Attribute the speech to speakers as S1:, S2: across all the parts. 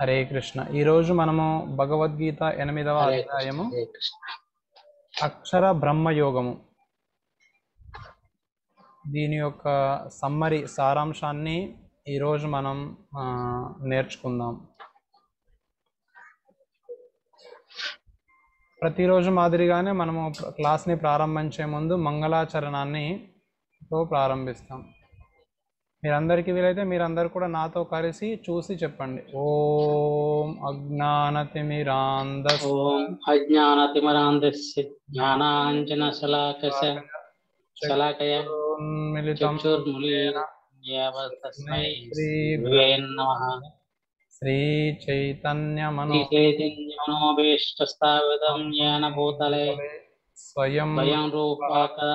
S1: హరే కృష్ణ ఈరోజు మనము భగవద్గీత ఎనిమిదవ అధ్యాయము అక్షర బ్రహ్మయోగము దీని యొక్క సమ్మరి సారాంశాన్ని ఈరోజు మనం నేర్చుకుందాం ప్రతిరోజు మాదిరిగానే మనము క్లాస్ని ప్రారంభించే ముందు మంగళాచరణాన్ని ప్రారంభిస్తాం మీరందరికీ వీలైతే మీరందరూ కూడా నాతో కలిసి చూసి చెప్పండి ఓం అజ్ఞానతిమిరాంద
S2: ఓం అజ్ఞానతిమిరాందస్య జ్ఞానాంజన శలాకస శలాకయ
S1: శ్రీచైతన్యమనోభీష్టస్థావితం
S2: యేన భూతలే
S1: స్వయం స్వయం రూపాకదా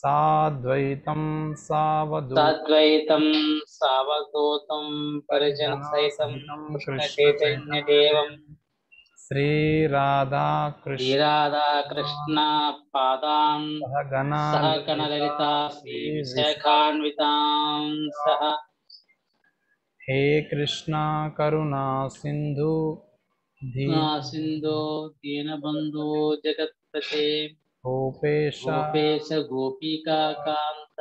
S1: साद्वैतं
S2: सावधूतं सावधूतं परिजनसहितं कृष्णचैतन्यदेवं श्रीराधाकृष्णपादान् सह गणललिता श्रीविशाखान्वितां सह
S1: हे कृष्णा करुणा
S2: सिन्धु सिन्धो दीनबन्धो जगत्पते गोपेश गोपेश गोपिका कांत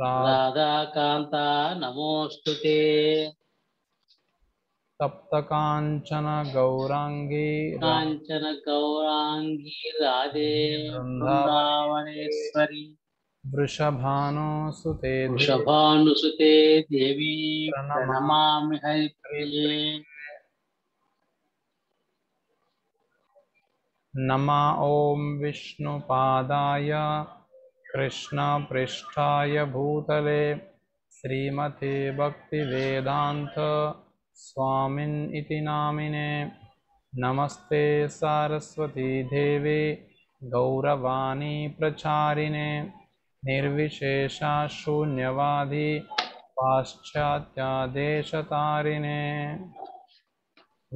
S2: राधा कांता नमोस्तुते सप्त
S1: कांचन गौरांगी कांचन
S2: गौरांगी राधे वृंदावनेश्वरी
S1: सुते वृषभानु
S2: सुते देवी नमामि हरि प्रिये
S1: नम ॐ विष्णुपादाय कृष्णपृष्ठाय भूतले श्रीमते इति नामिने नमस्ते सारस्वती देवे निर्विशेषा निर्विशेषाशून्यवादी पाश्चात्यादेशतारिणे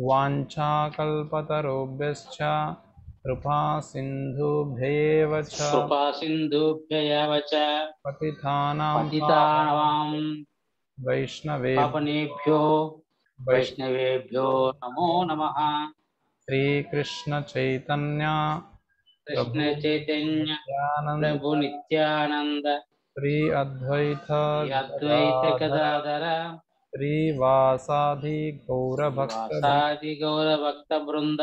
S1: वाञ्छाकल्पतरुभ्यश्च कृपा सिन्धुभ्येव च कृपा
S2: सिन्धुभ्येव च
S1: पतितानां पतितानां वैष्णवे
S2: वैष्णवेभ्यो नमो नमः
S1: श्रीकृष्ण चैतन्य
S2: कृष्ण
S1: श्री अद्वैत अद्वैत गदाधर श्रीवासादि गौरभक्तादि
S2: गौरभक्तवृन्द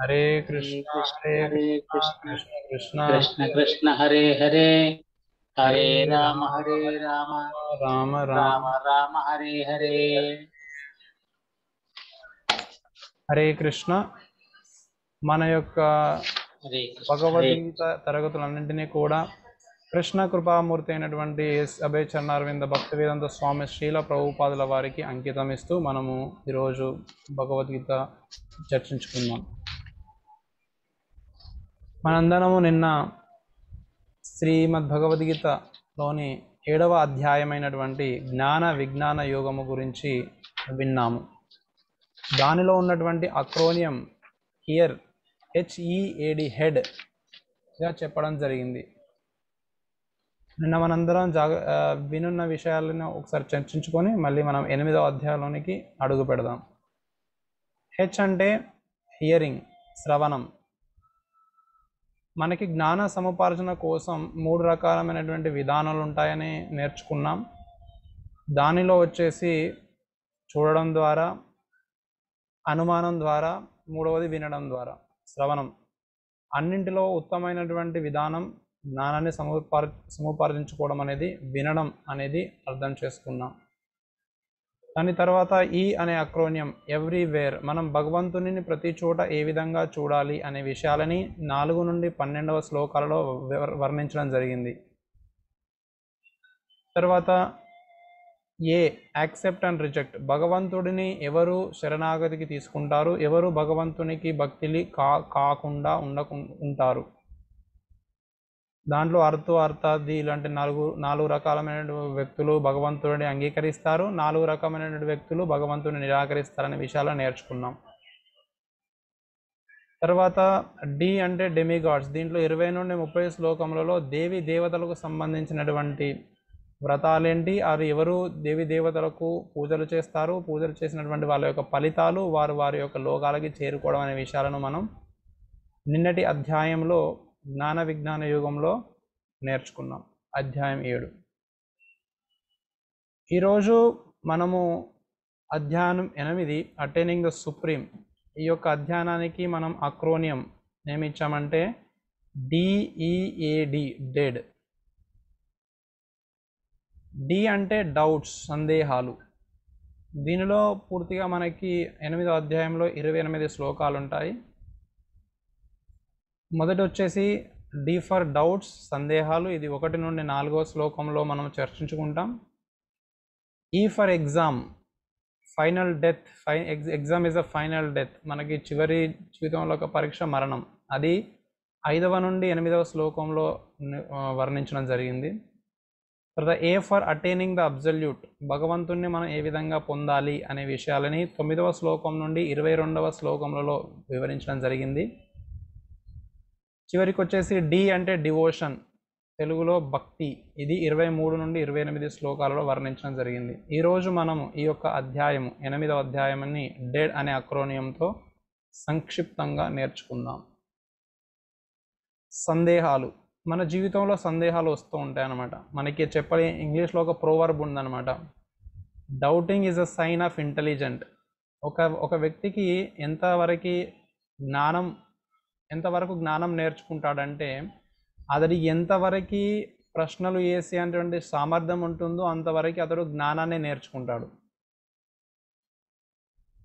S2: హరే కృష్ణ హరే కృష్ణ కృష్ణ కృష్ణ కృష్ణ హరే హరే హరే రామ హరే రామ
S1: రామ రామ
S2: రామ హరే హరే
S1: హరే కృష్ణ మన యొక్క
S2: భగవద్గీత
S1: తరగతులన్నింటినీ కూడా కృష్ణ కృపామూర్తి అయినటువంటి ఎస్ అభయ చరణారవింద భక్త వేదంత స్వామి శ్రీల ప్రభుపాదుల వారికి అంకితమిస్తూ మనము ఈరోజు భగవద్గీత చర్చించుకుందాం మనందరము నిన్న శ్రీమద్ భగవద్గీతలోని ఏడవ అధ్యాయమైనటువంటి జ్ఞాన విజ్ఞాన యోగము గురించి విన్నాము దానిలో ఉన్నటువంటి అక్రోనియం హియర్ హెచ్ఈఏడి హెడ్గా చెప్పడం జరిగింది నిన్న మనందరం జాగ వినున్న విషయాలను ఒకసారి చర్చించుకొని మళ్ళీ మనం ఎనిమిదవ అధ్యాయంలోనికి అడుగు పెడదాం హెచ్ అంటే హియరింగ్ శ్రవణం మనకి జ్ఞాన సముపార్జన కోసం మూడు రకాలమైనటువంటి విధానాలు ఉంటాయని నేర్చుకున్నాం దానిలో వచ్చేసి చూడడం ద్వారా అనుమానం ద్వారా మూడవది వినడం ద్వారా శ్రవణం అన్నింటిలో ఉత్తమైనటువంటి విధానం జ్ఞానాన్ని సముపార్ సముపార్జించుకోవడం అనేది వినడం అనేది అర్థం చేసుకున్నాం దాని తర్వాత ఈ అనే అక్రోన్యం ఎవ్రీవేర్ మనం భగవంతుని ప్రతి చోట ఏ విధంగా చూడాలి అనే విషయాలని నాలుగు నుండి పన్నెండవ శ్లోకాలలో వర్ణించడం జరిగింది తర్వాత ఏ యాక్సెప్ట్ అండ్ రిజెక్ట్ భగవంతుడిని ఎవరు శరణాగతికి తీసుకుంటారు ఎవరు భగవంతునికి భక్తిని కా కాకుండా ఉండకు ఉంటారు దాంట్లో అర్థ అర్థాది ఇలాంటి నాలుగు నాలుగు రకాలమైనటువంటి వ్యక్తులు భగవంతుడిని అంగీకరిస్తారు నాలుగు రకమైనటువంటి వ్యక్తులు భగవంతుడిని నిరాకరిస్తారనే విషయాలు నేర్చుకున్నాం తర్వాత డి అంటే డెమిగాడ్స్ దీంట్లో ఇరవై నుండి ముప్పై శ్లోకములలో దేవి దేవతలకు సంబంధించినటువంటి వ్రతాలేంటి వారు ఎవరు దేవి దేవతలకు పూజలు చేస్తారు పూజలు చేసినటువంటి వాళ్ళ యొక్క ఫలితాలు వారు వారి యొక్క లోకాలకి చేరుకోవడం అనే విషయాలను మనం నిన్నటి అధ్యాయంలో జ్ఞాన విజ్ఞాన యుగంలో నేర్చుకున్నాం అధ్యాయం ఏడు ఈరోజు మనము అధ్యయనం ఎనిమిది అటైనింగ్ ద సుప్రీం ఈ యొక్క అధ్యయనానికి మనం అక్రోనియం ఏమిచ్చామంటే డిఈఏడి డెడ్ డి అంటే డౌట్స్ సందేహాలు దీనిలో పూర్తిగా మనకి ఎనిమిదో అధ్యాయంలో ఇరవై ఎనిమిది శ్లోకాలు ఉంటాయి మొదట వచ్చేసి డి ఫర్ డౌట్స్ సందేహాలు ఇది ఒకటి నుండి నాలుగో శ్లోకంలో మనం చర్చించుకుంటాం ఈ ఫర్ ఎగ్జామ్ ఫైనల్ డెత్ ఫై exam is a final death మనకి చివరి జీవితంలో ఒక పరీక్ష మరణం అది ఐదవ నుండి ఎనిమిదవ శ్లోకంలో వర్ణించడం జరిగింది తర్వాత A for attaining the absolute భగవంతుణ్ణి మనం ఏ విధంగా పొందాలి అనే విషయాలని తొమ్మిదవ శ్లోకం నుండి ఇరవై రెండవ శ్లోకములలో వివరించడం జరిగింది చివరికి వచ్చేసి డి అంటే డివోషన్ తెలుగులో భక్తి ఇది ఇరవై మూడు నుండి ఇరవై ఎనిమిది శ్లోకాలలో వర్ణించడం జరిగింది ఈరోజు మనము ఈ యొక్క అధ్యాయము ఎనిమిదవ అధ్యాయమని డెడ్ అనే అక్రోనియంతో సంక్షిప్తంగా నేర్చుకుందాం సందేహాలు మన జీవితంలో సందేహాలు వస్తూ ఉంటాయి అన్నమాట మనకి చెప్పలే ఇంగ్లీష్లో ఒక ప్రోవర్బ్ ఉందన్నమాట doubting is a sign of intelligent ఒక ఒక వ్యక్తికి ఎంతవరకు జ్ఞానం ఎంతవరకు జ్ఞానం నేర్చుకుంటాడంటే అతడి ఎంతవరకు ప్రశ్నలు వేసి అటువంటి సామర్థ్యం ఉంటుందో అంతవరకు అతడు జ్ఞానాన్ని నేర్చుకుంటాడు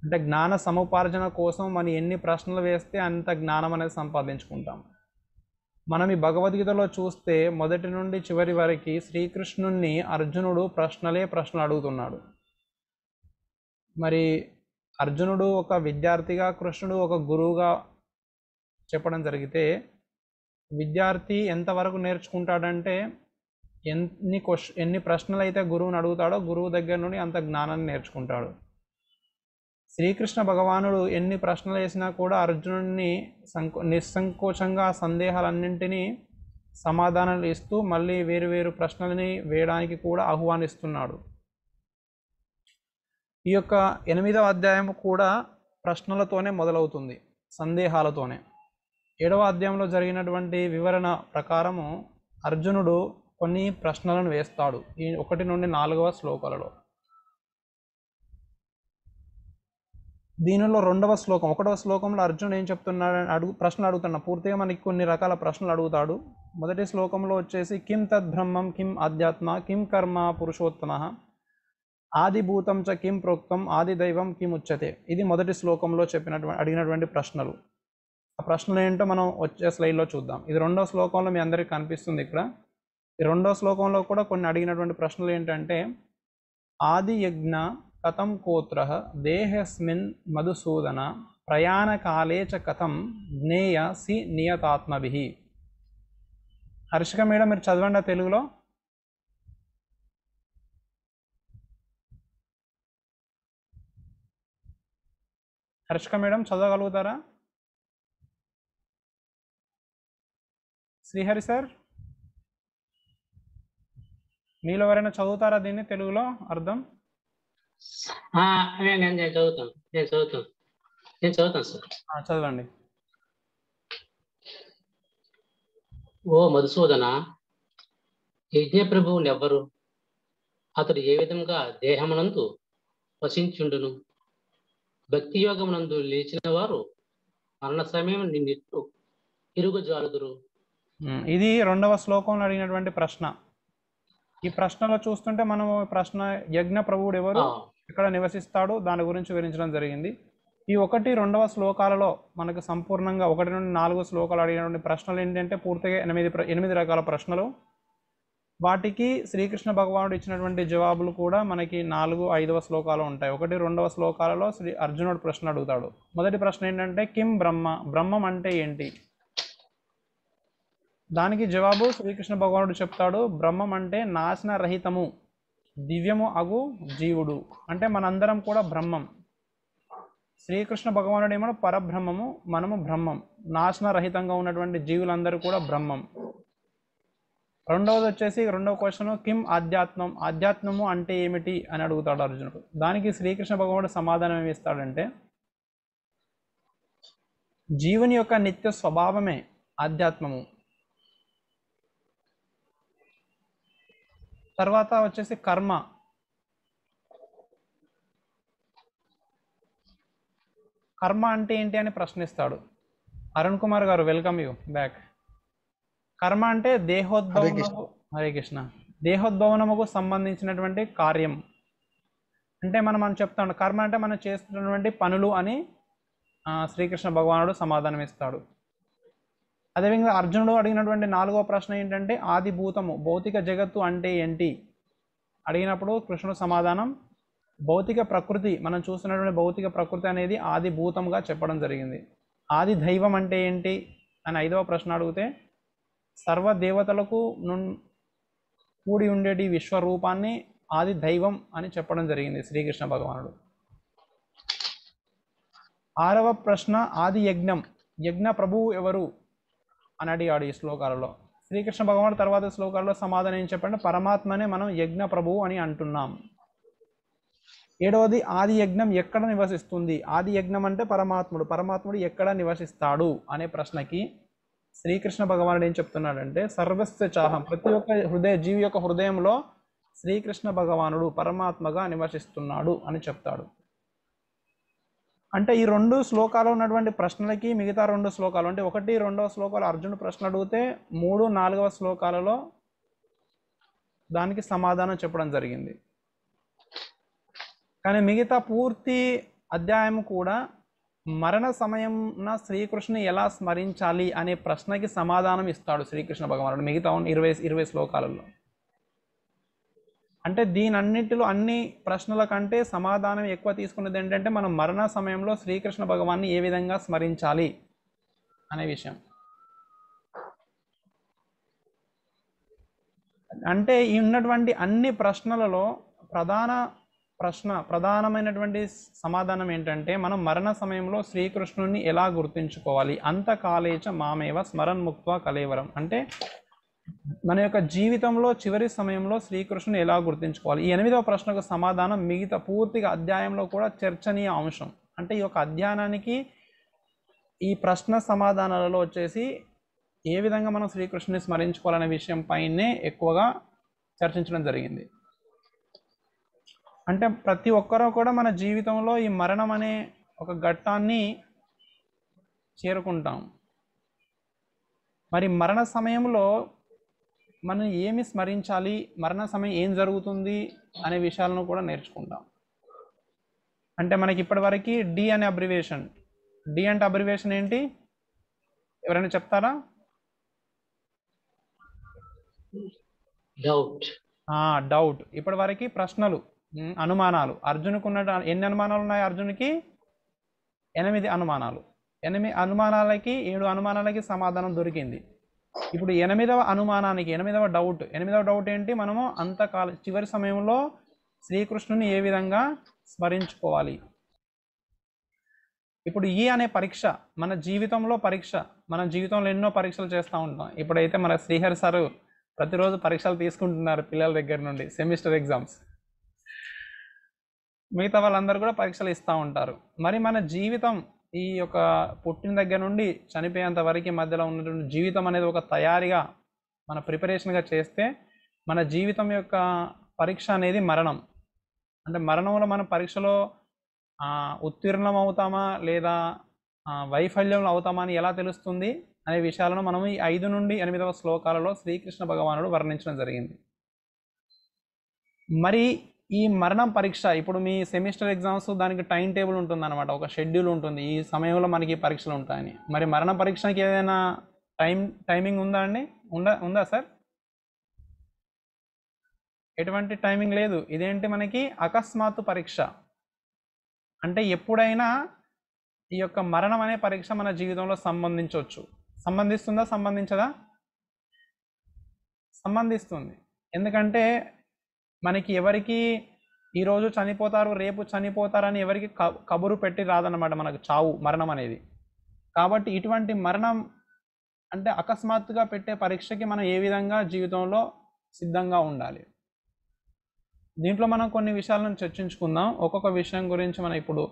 S1: అంటే జ్ఞాన సముపార్జన కోసం మనం ఎన్ని ప్రశ్నలు వేస్తే అంత జ్ఞానం అనేది సంపాదించుకుంటాం మనం ఈ భగవద్గీతలో చూస్తే మొదటి నుండి చివరి వరకు శ్రీకృష్ణుణ్ణి అర్జునుడు ప్రశ్నలే ప్రశ్నలు అడుగుతున్నాడు మరి అర్జునుడు ఒక విద్యార్థిగా కృష్ణుడు ఒక గురువుగా చెప్పడం జరిగితే విద్యార్థి ఎంతవరకు నేర్చుకుంటాడంటే ఎన్ని క్వశ్ ఎన్ని ప్రశ్నలు అయితే గురువుని అడుగుతాడో గురువు దగ్గర నుండి అంత జ్ఞానాన్ని నేర్చుకుంటాడు శ్రీకృష్ణ భగవానుడు ఎన్ని ప్రశ్నలు వేసినా కూడా అర్జునుడిని సంకో నిస్సంకోచంగా సందేహాలన్నింటినీ సమాధానాలు ఇస్తూ మళ్ళీ వేరు వేరు ప్రశ్నలని వేయడానికి కూడా ఆహ్వానిస్తున్నాడు ఈ యొక్క ఎనిమిదవ అధ్యాయం కూడా ప్రశ్నలతోనే మొదలవుతుంది సందేహాలతోనే ఏడవ అధ్యాయంలో జరిగినటువంటి వివరణ ప్రకారము అర్జునుడు కొన్ని ప్రశ్నలను వేస్తాడు ఈ ఒకటి నుండి నాలుగవ శ్లోకాలలో దీనిలో రెండవ శ్లోకం ఒకటవ శ్లోకంలో అర్జునుడు ఏం చెప్తున్నాడు అడుగు ప్రశ్నలు అడుగుతున్నా పూర్తిగా మనకి కొన్ని రకాల ప్రశ్నలు అడుగుతాడు మొదటి శ్లోకంలో వచ్చేసి కిం తద్బ్రహ్మం కిం ఆధ్యాత్మ కిం కర్మ పురుషోత్తమ ఆదిభూతం చ కిం ప్రోక్తం ఆది దైవం కిం ఉచ్యతే ఇది మొదటి శ్లోకంలో చెప్పినటువంటి అడిగినటువంటి ప్రశ్నలు ఆ ప్రశ్నలు ఏంటో మనం వచ్చే స్లైడ్లో చూద్దాం ఇది రెండో శ్లోకంలో మీ అందరికీ కనిపిస్తుంది ఇక్కడ ఈ రెండో శ్లోకంలో కూడా కొన్ని అడిగినటువంటి ప్రశ్నలు ఏంటంటే ఆది యజ్ఞ కథం కోత్ర దేహస్మిన్ మధుసూదన ప్రయాణకాలే చ కథం జ్ఞేయ సి నియతాత్మభి హర్షిక మేడం మీరు చదవండి తెలుగులో హర్షిక మేడం చదవగలుగుతారా శ్రీహరి సార్ మీలో ఎవరైనా చదువుతారా దీన్ని తెలుగులో అర్థం
S2: నేను చదువుతాను నేను చదువుతాను నేను చదువుతాను సార్ చదవండి ఓ మధుసూదన యజ్ఞ ప్రభువులు అతడు ఏ విధంగా దేహమునందు వసించుండును భక్తి యోగమునందు లేచిన వారు మరణ సమయం నిన్ను ఇరుగు జారుదురు
S1: ఇది రెండవ శ్లోకంలో అడిగినటువంటి ప్రశ్న ఈ ప్రశ్నలో చూస్తుంటే మనం ప్రశ్న యజ్ఞ ప్రభువుడు ఎవరు ఇక్కడ నివసిస్తాడు దాని గురించి వివరించడం జరిగింది ఈ ఒకటి రెండవ శ్లోకాలలో మనకు సంపూర్ణంగా ఒకటి నుండి నాలుగు శ్లోకాలు అడిగినటువంటి ప్రశ్నలు ఏంటంటే పూర్తిగా ఎనిమిది ఎనిమిది రకాల ప్రశ్నలు వాటికి శ్రీకృష్ణ భగవానుడు ఇచ్చినటువంటి జవాబులు కూడా మనకి నాలుగు ఐదవ శ్లోకాలు ఉంటాయి ఒకటి రెండవ శ్లోకాలలో శ్రీ అర్జునుడు ప్రశ్న అడుగుతాడు మొదటి ప్రశ్న ఏంటంటే కిం బ్రహ్మ బ్రహ్మం అంటే ఏంటి దానికి జవాబు శ్రీకృష్ణ భగవానుడు చెప్తాడు బ్రహ్మం అంటే నాశన రహితము దివ్యము అగు జీవుడు అంటే మనందరం కూడా బ్రహ్మం శ్రీకృష్ణ భగవానుడు ఏమో పరబ్రహ్మము మనము బ్రహ్మం నాశన రహితంగా ఉన్నటువంటి జీవులందరూ కూడా బ్రహ్మం రెండవది వచ్చేసి రెండవ క్వశ్చన్ కిమ్ ఆధ్యాత్మం ఆధ్యాత్మము అంటే ఏమిటి అని అడుగుతాడు అర్జునుడు దానికి శ్రీకృష్ణ భగవానుడు సమాధానం ఏమి ఇస్తాడంటే జీవుని యొక్క నిత్య స్వభావమే ఆధ్యాత్మము తర్వాత వచ్చేసి కర్మ కర్మ అంటే ఏంటి అని ప్రశ్నిస్తాడు అరుణ్ కుమార్ గారు వెల్కమ్ యూ బ్యాక్ కర్మ అంటే దేహోద్భవనకు హరే కృష్ణ దేహోద్భవనముకు సంబంధించినటువంటి కార్యం అంటే మనం మనం చెప్తాం కర్మ అంటే మనం చేస్తున్నటువంటి పనులు అని శ్రీకృష్ణ భగవానుడు సమాధానం ఇస్తాడు అదేవిధంగా అర్జునుడు అడిగినటువంటి నాలుగో ప్రశ్న ఏంటంటే ఆది భూతము భౌతిక జగత్తు అంటే ఏంటి అడిగినప్పుడు కృష్ణుడు సమాధానం భౌతిక ప్రకృతి మనం చూస్తున్నటువంటి భౌతిక ప్రకృతి అనేది ఆది చెప్పడం జరిగింది ఆది దైవం అంటే ఏంటి అని ఐదవ ప్రశ్న అడిగితే సర్వ దేవతలకు కూడి ఉండేటి విశ్వరూపాన్ని ఆది దైవం అని చెప్పడం జరిగింది శ్రీకృష్ణ భగవానుడు ఆరవ ప్రశ్న ఆది యజ్ఞం యజ్ఞ ప్రభువు ఎవరు అనడి ఆడు ఈ శ్లోకాలలో శ్రీకృష్ణ భగవాన్ తర్వాత శ్లోకాలలో సమాధానం ఏం చెప్పండి పరమాత్మనే మనం యజ్ఞ ప్రభువు అని అంటున్నాం ఏడవది ఆది యజ్ఞం ఎక్కడ నివసిస్తుంది ఆది యజ్ఞం అంటే పరమాత్ముడు పరమాత్ముడు ఎక్కడ నివసిస్తాడు అనే ప్రశ్నకి శ్రీకృష్ణ భగవానుడు ఏం చెప్తున్నాడంటే సర్వస్వ చాహం ప్రతి ఒక్క హృదయ జీవి యొక్క హృదయంలో శ్రీకృష్ణ భగవానుడు పరమాత్మగా నివసిస్తున్నాడు అని చెప్తాడు అంటే ఈ రెండు శ్లోకాలు ఉన్నటువంటి ప్రశ్నలకి మిగతా రెండు శ్లోకాలు అంటే ఒకటి రెండవ శ్లోకాలు అర్జునుడు ప్రశ్న అడిగితే మూడు నాలుగవ శ్లోకాలలో దానికి సమాధానం చెప్పడం జరిగింది కానీ మిగతా పూర్తి అధ్యాయం కూడా మరణ సమయం శ్రీకృష్ణుని ఎలా స్మరించాలి అనే ప్రశ్నకి సమాధానం ఇస్తాడు శ్రీకృష్ణ భగవానుడు మిగతా ఇరవై ఇరవై శ్లోకాలలో అంటే దీని అన్నింటిలో అన్ని ప్రశ్నల కంటే సమాధానం ఎక్కువ తీసుకున్నది ఏంటంటే మనం మరణ సమయంలో శ్రీకృష్ణ భగవాన్ని ఏ విధంగా స్మరించాలి అనే విషయం అంటే ఈ ఉన్నటువంటి అన్ని ప్రశ్నలలో ప్రధాన ప్రశ్న ప్రధానమైనటువంటి సమాధానం ఏంటంటే మనం మరణ సమయంలో శ్రీకృష్ణుని ఎలా గుర్తుంచుకోవాలి అంత కాలేచ మామేవ స్మరణ్ ముక్త కలేవరం అంటే మన యొక్క జీవితంలో చివరి సమయంలో శ్రీకృష్ణుని ఎలా గుర్తించుకోవాలి ఈ ఎనిమిదవ ప్రశ్నకు సమాధానం మిగతా పూర్తిగా అధ్యాయంలో కూడా చర్చనీయ అంశం అంటే ఈ యొక్క అధ్యయనానికి ఈ ప్రశ్న సమాధానాలలో వచ్చేసి ఏ విధంగా మనం శ్రీకృష్ణుని స్మరించుకోవాలనే విషయం పైనే ఎక్కువగా చర్చించడం జరిగింది అంటే ప్రతి ఒక్కరూ కూడా మన జీవితంలో ఈ మరణం అనే ఒక ఘట్టాన్ని చేరుకుంటాం మరి మరణ సమయంలో మనం ఏమి స్మరించాలి మరణ సమయం ఏం జరుగుతుంది అనే విషయాలను కూడా నేర్చుకుంటాం అంటే మనకి ఇప్పటివరకు డి అనే అబ్రివేషన్ డి అంటే అబ్రివేషన్ ఏంటి ఎవరైనా చెప్తారా డౌట్ డౌట్ ఇప్పటి వరకు ప్రశ్నలు అనుమానాలు అర్జున్కు ఉన్న ఎన్ని అనుమానాలు ఉన్నాయి అర్జున్కి ఎనిమిది అనుమానాలు ఎనిమిది అనుమానాలకి ఏడు అనుమానాలకి సమాధానం దొరికింది ఇప్పుడు ఎనిమిదవ అనుమానానికి ఎనిమిదవ డౌట్ ఎనిమిదవ డౌట్ ఏంటి మనము అంతకాల చివరి సమయంలో శ్రీకృష్ణుని ఏ విధంగా స్మరించుకోవాలి ఇప్పుడు ఈ అనే పరీక్ష మన జీవితంలో పరీక్ష మన జీవితంలో ఎన్నో పరీక్షలు చేస్తూ ఉంటాం ఇప్పుడైతే మన శ్రీహరి సారు ప్రతిరోజు పరీక్షలు తీసుకుంటున్నారు పిల్లల దగ్గర నుండి సెమిస్టర్ ఎగ్జామ్స్ మిగతా వాళ్ళందరూ కూడా పరీక్షలు ఇస్తూ ఉంటారు మరి మన జీవితం ఈ యొక్క పుట్టిన దగ్గర నుండి చనిపోయేంత వరకు మధ్యలో ఉన్నటువంటి జీవితం అనేది ఒక తయారీగా మన ప్రిపరేషన్గా చేస్తే మన జీవితం యొక్క పరీక్ష అనేది మరణం అంటే మరణంలో మనం పరీక్షలో ఉత్తీర్ణం అవుతామా లేదా వైఫల్యంలో అవుతామా అని ఎలా తెలుస్తుంది అనే విషయాలను మనం ఈ ఐదు నుండి ఎనిమిదవ శ్లోకాలలో శ్రీకృష్ణ భగవానుడు వర్ణించడం జరిగింది మరి ఈ మరణం పరీక్ష ఇప్పుడు మీ సెమిస్టర్ ఎగ్జామ్స్ దానికి టైం టేబుల్ ఉంటుంది అనమాట ఒక షెడ్యూల్ ఉంటుంది ఈ సమయంలో మనకి పరీక్షలు ఉంటాయని మరి మరణ పరీక్షకి ఏదైనా టైం టైమింగ్ ఉందా అండి ఉందా ఉందా సార్ ఎటువంటి టైమింగ్ లేదు ఇదేంటి మనకి అకస్మాత్తు పరీక్ష అంటే ఎప్పుడైనా ఈ యొక్క మరణం అనే పరీక్ష మన జీవితంలో సంబంధించవచ్చు సంబంధిస్తుందా సంబంధించదా సంబంధిస్తుంది ఎందుకంటే మనకి ఎవరికి ఈరోజు చనిపోతారు రేపు చనిపోతారని ఎవరికి కబురు పెట్టి రాదనమాట మనకు చావు మరణం అనేది కాబట్టి ఇటువంటి మరణం అంటే అకస్మాత్తుగా పెట్టే పరీక్షకి మనం ఏ విధంగా జీవితంలో సిద్ధంగా ఉండాలి దీంట్లో మనం కొన్ని విషయాలను చర్చించుకుందాం ఒక్కొక్క విషయం గురించి మనం ఇప్పుడు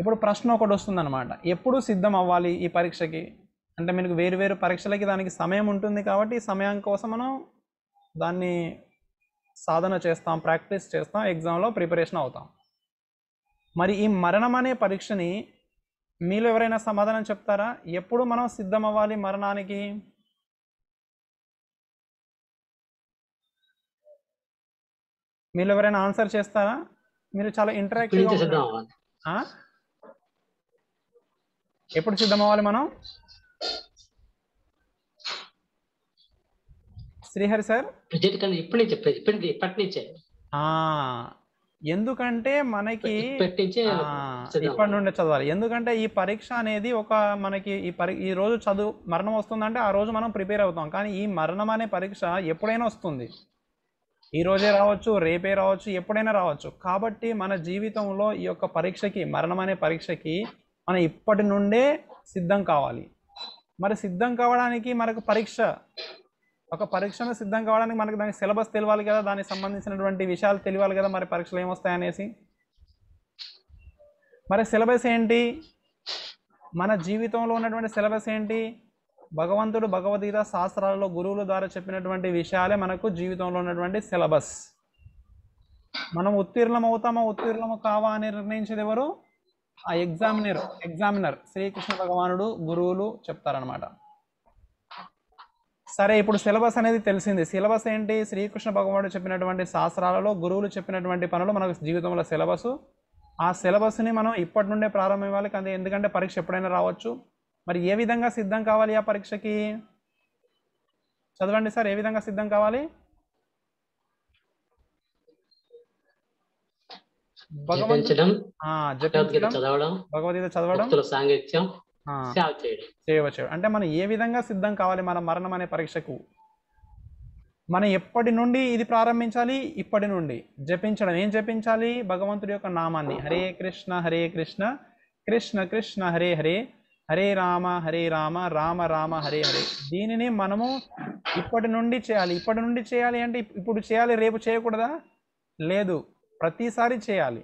S1: ఇప్పుడు ప్రశ్న ఒకటి వస్తుందన్నమాట ఎప్పుడు సిద్ధం అవ్వాలి ఈ పరీక్షకి అంటే మీకు వేరు వేరు పరీక్షలకి దానికి సమయం ఉంటుంది కాబట్టి ఈ సమయం కోసం మనం దాన్ని సాధన చేస్తాం ప్రాక్టీస్ చేస్తాం ఎగ్జామ్లో ప్రిపరేషన్ అవుతాం మరి ఈ మరణం అనే పరీక్షని మీలో ఎవరైనా సమాధానం చెప్తారా ఎప్పుడు మనం సిద్ధం అవ్వాలి మరణానికి మీరు ఎవరైనా ఆన్సర్ చేస్తారా మీరు చాలా ఇంటరాక్టివ్ ఎప్పుడు సిద్ధం అవ్వాలి మనం
S2: శ్రీహరి సార్ ఇప్పటి నుంచి ఇప్పటి ఇప్పటి నుంచే
S1: ఎందుకంటే మనకి ఇప్పటి నుండి చదవాలి ఎందుకంటే ఈ పరీక్ష అనేది ఒక మనకి ఈ పరి ఈ రోజు చదువు మరణం వస్తుందంటే ఆ రోజు మనం ప్రిపేర్ అవుతాం కానీ ఈ మరణం అనే పరీక్ష ఎప్పుడైనా వస్తుంది ఈ రోజే రావచ్చు రేపే రావచ్చు ఎప్పుడైనా రావచ్చు కాబట్టి మన జీవితంలో ఈ యొక్క పరీక్షకి మరణం అనే పరీక్షకి మనం ఇప్పటి నుండే సిద్ధం కావాలి మరి సిద్ధం కావడానికి మనకు పరీక్ష ఒక పరీక్షను సిద్ధం కావడానికి మనకి దాని సిలబస్ తెలియాలి కదా దానికి సంబంధించినటువంటి విషయాలు తెలియాలి కదా మరి పరీక్షలు ఏమొస్తాయనేసి మరి సిలబస్ ఏంటి మన జీవితంలో ఉన్నటువంటి సిలబస్ ఏంటి భగవంతుడు భగవద్గీత శాస్త్రాలలో గురువుల ద్వారా చెప్పినటువంటి విషయాలే మనకు జీవితంలో ఉన్నటువంటి సిలబస్ మనం ఉత్తీర్ణం అవుతామా ఉత్తీర్ణము కావా అని నిర్ణయించేది ఎవరు ఆ ఎగ్జామినర్ ఎగ్జామినర్ శ్రీకృష్ణ భగవానుడు గురువులు చెప్తారనమాట సరే ఇప్పుడు సిలబస్ అనేది తెలిసింది సిలబస్ ఏంటి శ్రీకృష్ణ భగవానుడు చెప్పినటువంటి శాస్త్రాలలో గురువులు చెప్పినటువంటి పనులు మనకు జీవితంలో సిలబస్ ఆ సిలబస్ని మనం ఇప్పటి నుండే ప్రారంభం ఇవ్వాలి కానీ ఎందుకంటే పరీక్ష ఎప్పుడైనా రావచ్చు మరి ఏ విధంగా సిద్ధం కావాలి ఆ పరీక్షకి చదవండి సార్ ఏ విధంగా సిద్ధం కావాలి భగవంతుడు భగవద్గీత చదవడం చేయవచ్చు అంటే మనం ఏ విధంగా సిద్ధం కావాలి మన మరణం అనే పరీక్షకు మనం ఎప్పటి నుండి ఇది ప్రారంభించాలి ఇప్పటి నుండి జపించడం ఏం జపించాలి భగవంతుడి యొక్క నామాన్ని హరే కృష్ణ హరే కృష్ణ కృష్ణ కృష్ణ హరే హరే హరే రామ హరే రామ రామ రామ హరే హరే దీనిని మనము ఇప్పటి నుండి చేయాలి ఇప్పటి నుండి చేయాలి అంటే ఇప్పుడు చేయాలి రేపు చేయకూడదా లేదు ప్రతిసారి చేయాలి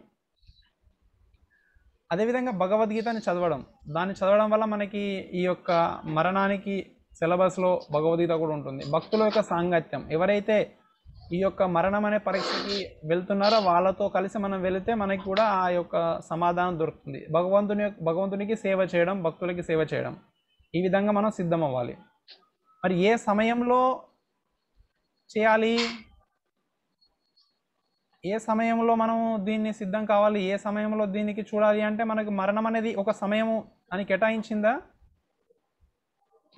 S1: అదేవిధంగా భగవద్గీతని చదవడం దాన్ని చదవడం వల్ల మనకి ఈ యొక్క మరణానికి సిలబస్లో భగవద్గీత కూడా ఉంటుంది భక్తుల యొక్క సాంగత్యం ఎవరైతే ఈ యొక్క మరణం అనే పరీక్షకి వెళ్తున్నారో వాళ్ళతో కలిసి మనం వెళితే మనకి కూడా ఆ యొక్క సమాధానం దొరుకుతుంది భగవంతుని భగవంతునికి సేవ చేయడం భక్తులకి సేవ చేయడం ఈ విధంగా మనం సిద్ధం అవ్వాలి మరి ఏ సమయంలో చేయాలి ఏ సమయంలో మనం దీన్ని సిద్ధం కావాలి ఏ సమయంలో దీనికి చూడాలి అంటే మనకి మరణం అనేది ఒక సమయము అని కేటాయించిందా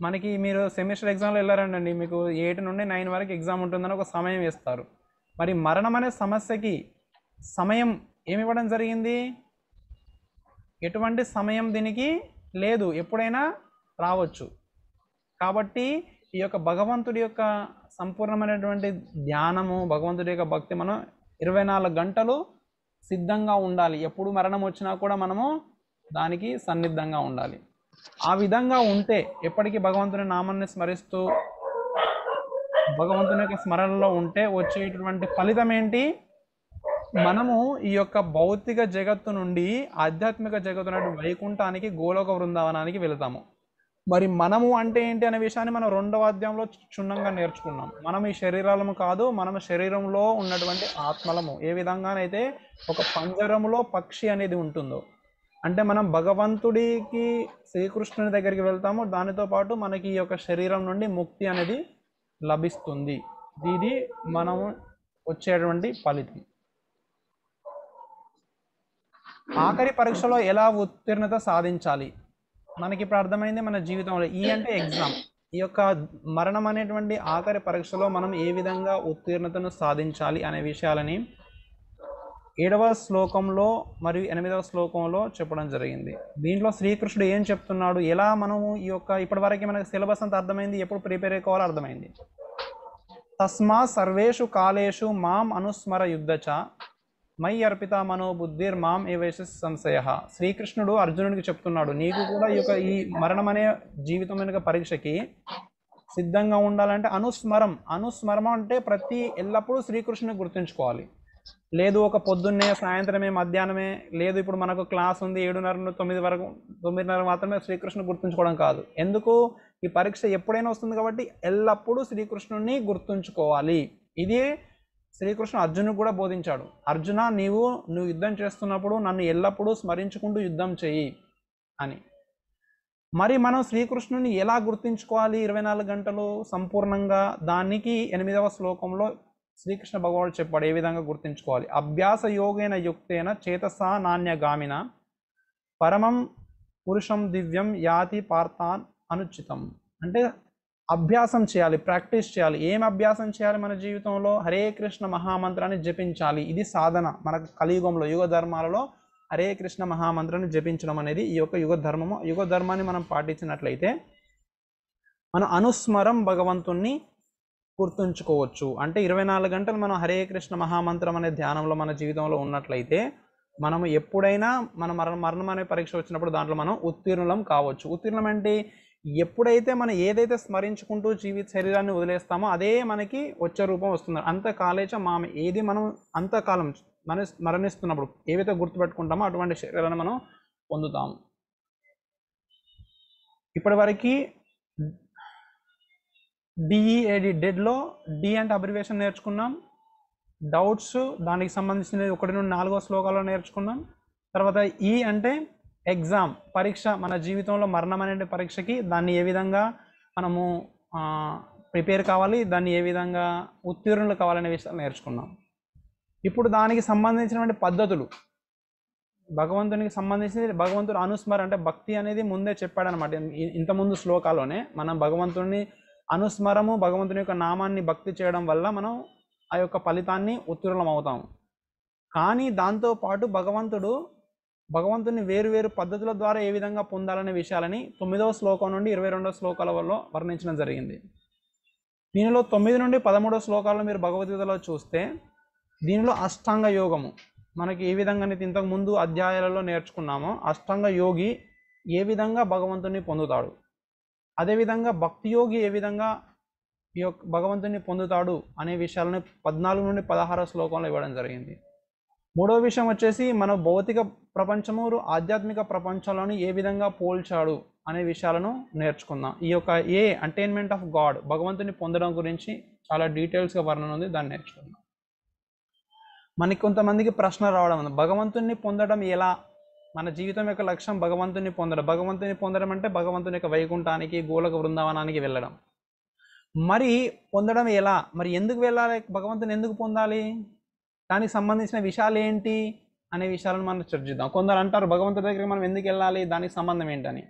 S1: మనకి మీరు సెమిస్టర్ ఎగ్జామ్లో వెళ్ళారండి మీకు ఎయిట్ నుండి నైన్ వరకు ఎగ్జామ్ ఉంటుందని ఒక సమయం ఇస్తారు మరి మరణం అనే సమస్యకి సమయం ఏమి ఇవ్వడం జరిగింది ఎటువంటి సమయం దీనికి లేదు ఎప్పుడైనా రావచ్చు కాబట్టి ఈ యొక్క భగవంతుడి యొక్క సంపూర్ణమైనటువంటి ధ్యానము భగవంతుడి యొక్క భక్తి మనం ఇరవై నాలుగు గంటలు సిద్ధంగా ఉండాలి ఎప్పుడు మరణం వచ్చినా కూడా మనము దానికి సన్నిద్ధంగా ఉండాలి ఆ విధంగా ఉంటే ఎప్పటికీ భగవంతుని నామాన్ని స్మరిస్తూ భగవంతుని యొక్క స్మరణలో ఉంటే వచ్చేటటువంటి ఫలితం ఏంటి మనము ఈ యొక్క భౌతిక జగత్తు నుండి ఆధ్యాత్మిక జగత్తు వైకుంఠానికి గోలోక బృందావనానికి వెళతాము మరి మనము అంటే ఏంటి అనే విషయాన్ని మనం రెండవ అధ్యాయంలో క్షుణ్ణంగా నేర్చుకున్నాం మనం ఈ శరీరాలము కాదు మనం శరీరంలో ఉన్నటువంటి ఆత్మలము ఏ విధంగానైతే ఒక పంజరంలో పక్షి అనేది ఉంటుందో అంటే మనం భగవంతుడికి శ్రీకృష్ణుని దగ్గరికి వెళ్తాము దానితో పాటు మనకి ఈ యొక్క శరీరం నుండి ముక్తి అనేది లభిస్తుంది ఇది మనము వచ్చేటువంటి ఫలితం ఆఖరి పరీక్షలో ఎలా ఉత్తీర్ణత సాధించాలి మనకి ఇప్పుడు అర్థమైంది మన జీవితంలో ఈ అంటే ఎగ్జామ్ ఈ యొక్క మరణం అనేటువంటి ఆఖరి పరీక్షలో మనం ఏ విధంగా ఉత్తీర్ణతను సాధించాలి అనే విషయాలని ఏడవ శ్లోకంలో మరియు ఎనిమిదవ శ్లోకంలో చెప్పడం జరిగింది దీంట్లో శ్రీకృష్ణుడు ఏం చెప్తున్నాడు ఎలా మనము ఈ యొక్క ఇప్పటివరకు మనకు సిలబస్ అంత అర్థమైంది ఎప్పుడు ప్రిపేర్ అయిపోవాలో అర్థమైంది తస్మా సర్వేషు కాలేషు మాం అనుస్మర యుద్ధచ మై అర్పిత మనోబుద్ధిర్ మాం ఏవేశ సంశయ శ్రీకృష్ణుడు అర్జునుడికి చెప్తున్నాడు నీకు కూడా ఈ యొక్క ఈ మరణం అనే జీవితమైన పరీక్షకి సిద్ధంగా ఉండాలంటే అనుస్మరం అనుస్మరం అంటే ప్రతి ఎల్లప్పుడూ శ్రీకృష్ణుని గుర్తుంచుకోవాలి లేదు ఒక పొద్దున్నే సాయంత్రమే మధ్యాహ్నమే లేదు ఇప్పుడు మనకు క్లాస్ ఉంది ఏడున్నర తొమ్మిది వరకు తొమ్మిదిన్నర మాత్రమే శ్రీకృష్ణుని గుర్తుంచుకోవడం కాదు ఎందుకు ఈ పరీక్ష ఎప్పుడైనా వస్తుంది కాబట్టి ఎల్లప్పుడూ శ్రీకృష్ణుడిని గుర్తుంచుకోవాలి ఇది శ్రీకృష్ణ అర్జును కూడా బోధించాడు అర్జున నీవు నువ్వు యుద్ధం చేస్తున్నప్పుడు నన్ను ఎల్లప్పుడూ స్మరించుకుంటూ యుద్ధం చెయ్యి అని మరి మనం శ్రీకృష్ణుని ఎలా గుర్తించుకోవాలి ఇరవై నాలుగు గంటలు సంపూర్ణంగా దానికి ఎనిమిదవ శ్లోకంలో శ్రీకృష్ణ భగవానుడు చెప్పాడు ఏ విధంగా గుర్తించుకోవాలి అభ్యాస యోగైన యుక్తేన చేతసా నాణ్యగామిన పరమం పురుషం దివ్యం యాతి పార్థాన్ అనుచితం అంటే అభ్యాసం చేయాలి ప్రాక్టీస్ చేయాలి ఏం అభ్యాసం చేయాలి మన జీవితంలో హరే కృష్ణ మహామంత్రాన్ని జపించాలి ఇది సాధన మనకు కలియుగంలో యుగ ధర్మాలలో హరే కృష్ణ మహామంత్రాన్ని జపించడం అనేది ఈ యొక్క యుగ ధర్మము యుగ ధర్మాన్ని మనం పాటించినట్లయితే మన అనుస్మరం భగవంతుణ్ణి గుర్తుంచుకోవచ్చు అంటే ఇరవై నాలుగు గంటలు మనం హరే కృష్ణ మహామంత్రం అనే ధ్యానంలో మన జీవితంలో ఉన్నట్లయితే మనము ఎప్పుడైనా మన మరణ మరణం అనే పరీక్ష వచ్చినప్పుడు దాంట్లో మనం ఉత్తీర్ణులం కావచ్చు ఉత్తీర్ణం అంటే ఎప్పుడైతే మనం ఏదైతే స్మరించుకుంటూ జీవిత శరీరాన్ని వదిలేస్తామో అదే మనకి వచ్చే రూపం వస్తుంది అంతకాలేచ మామ ఏది మనం అంతకాలం మన స్మరణిస్తున్నప్పుడు ఏవైతే గుర్తుపెట్టుకుంటామో అటువంటి శరీరాన్ని మనం పొందుతాము వరకు డిఈఏడి డెడ్లో e డి అంటే అబ్రివేషన్ నేర్చుకున్నాం డౌట్స్ దానికి సంబంధించినది ఒకటి నుండి నాలుగో శ్లోకాలు నేర్చుకున్నాం తర్వాత ఈ e అంటే ఎగ్జామ్ పరీక్ష మన జీవితంలో మరణం అనే పరీక్షకి దాన్ని ఏ విధంగా మనము ప్రిపేర్ కావాలి దాన్ని ఏ విధంగా ఉత్తీర్ణులు కావాలనే విషయాలు నేర్చుకున్నాం ఇప్పుడు దానికి సంబంధించినటువంటి పద్ధతులు భగవంతునికి సంబంధించినది భగవంతుడు అనుస్మరణ అంటే భక్తి అనేది ముందే చెప్పాడనమాట ముందు శ్లోకాలోనే మనం భగవంతుడిని అనుస్మరము భగవంతుని యొక్క నామాన్ని భక్తి చేయడం వల్ల మనం ఆ యొక్క ఫలితాన్ని ఉత్తీర్ణం అవుతాము కానీ దాంతోపాటు భగవంతుడు భగవంతుని వేరువేరు పద్ధతుల ద్వారా ఏ విధంగా పొందాలనే విషయాలని తొమ్మిదవ శ్లోకం నుండి ఇరవై రెండవ శ్లోకాల వల్ల వర్ణించడం జరిగింది దీనిలో తొమ్మిది నుండి పదమూడవ శ్లోకాలను మీరు భగవద్గీతలో చూస్తే దీనిలో అష్టాంగ యోగము మనకి ఏ విధంగా ఇంతకు ముందు అధ్యాయాలలో నేర్చుకున్నామో అష్టాంగ యోగి ఏ విధంగా భగవంతుని పొందుతాడు అదేవిధంగా భక్తి యోగి ఏ విధంగా ఈ యొక్క భగవంతుని పొందుతాడు అనే విషయాలను పద్నాలుగు నుండి పదహార శ్లోకంలో ఇవ్వడం జరిగింది మూడో విషయం వచ్చేసి మన భౌతిక ప్రపంచము ఆధ్యాత్మిక ప్రపంచంలోని ఏ విధంగా పోల్చాడు అనే విషయాలను నేర్చుకుందాం ఈ యొక్క ఏ అంటైన్మెంట్ ఆఫ్ గాడ్ భగవంతుని పొందడం గురించి చాలా డీటెయిల్స్గా వర్ణన ఉంది దాన్ని నేర్చుకుందాం మనకి కొంతమందికి ప్రశ్న రావడం ఉంది భగవంతుని పొందడం ఎలా మన జీవితం యొక్క లక్ష్యం భగవంతుని పొందడం భగవంతుని పొందడం అంటే భగవంతుని యొక్క వైకుంఠానికి గోలక బృందావనానికి వెళ్ళడం మరి పొందడం ఎలా మరి ఎందుకు వెళ్ళాలి భగవంతుని ఎందుకు పొందాలి దానికి సంబంధించిన విషయాలు ఏంటి అనే విషయాలను మనం చర్చిద్దాం కొందరు అంటారు భగవంతుడి దగ్గరికి మనం ఎందుకు వెళ్ళాలి దానికి సంబంధం ఏంటని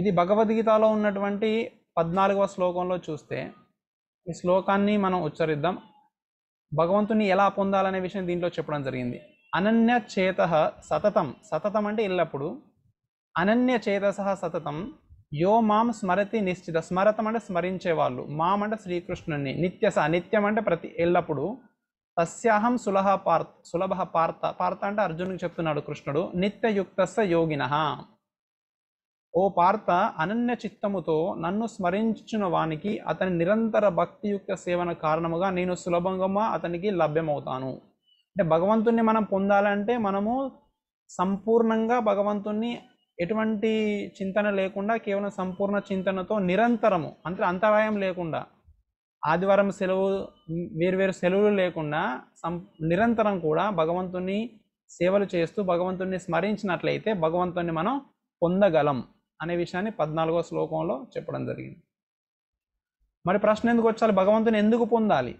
S1: ఇది భగవద్గీతలో ఉన్నటువంటి పద్నాలుగవ శ్లోకంలో చూస్తే ఈ శ్లోకాన్ని మనం ఉచ్చరిద్దాం భగవంతుని ఎలా పొందాలనే విషయం దీంట్లో చెప్పడం జరిగింది అనన్య చేత సతతం సతతం అంటే ఎల్లప్పుడు అనన్య చేతస సతతం యో మాం స్మరతి నిశ్చిత స్మరతం అంటే స్మరించేవాళ్ళు మాం అంటే శ్రీకృష్ణుని నిత్యస నిత్యం అంటే ప్రతి ఎల్లప్పుడు తస్యాహం సులభ పార్ సులభ పార్త పార్త అంటే అర్జునుడికి చెప్తున్నాడు కృష్ణుడు నిత్యయుక్త యోగిన ఓ పార్త అనన్య చిత్తముతో నన్ను స్మరించిన వానికి అతని నిరంతర భక్తియుక్త సేవన కారణముగా నేను సులభంగా అతనికి లభ్యమవుతాను అంటే భగవంతుణ్ణి మనం పొందాలంటే మనము సంపూర్ణంగా భగవంతుణ్ణి ఎటువంటి చింతన లేకుండా కేవలం సంపూర్ణ చింతనతో నిరంతరము అంటే అంతరాయం లేకుండా ఆదివారం సెలవు వేరువేరు సెలవులు లేకుండా సం నిరంతరం కూడా భగవంతుని సేవలు చేస్తూ భగవంతుణ్ణి స్మరించినట్లయితే భగవంతుణ్ణి మనం పొందగలం అనే విషయాన్ని పద్నాలుగో శ్లోకంలో చెప్పడం జరిగింది మరి ప్రశ్న ఎందుకు వచ్చాలి భగవంతుని ఎందుకు పొందాలి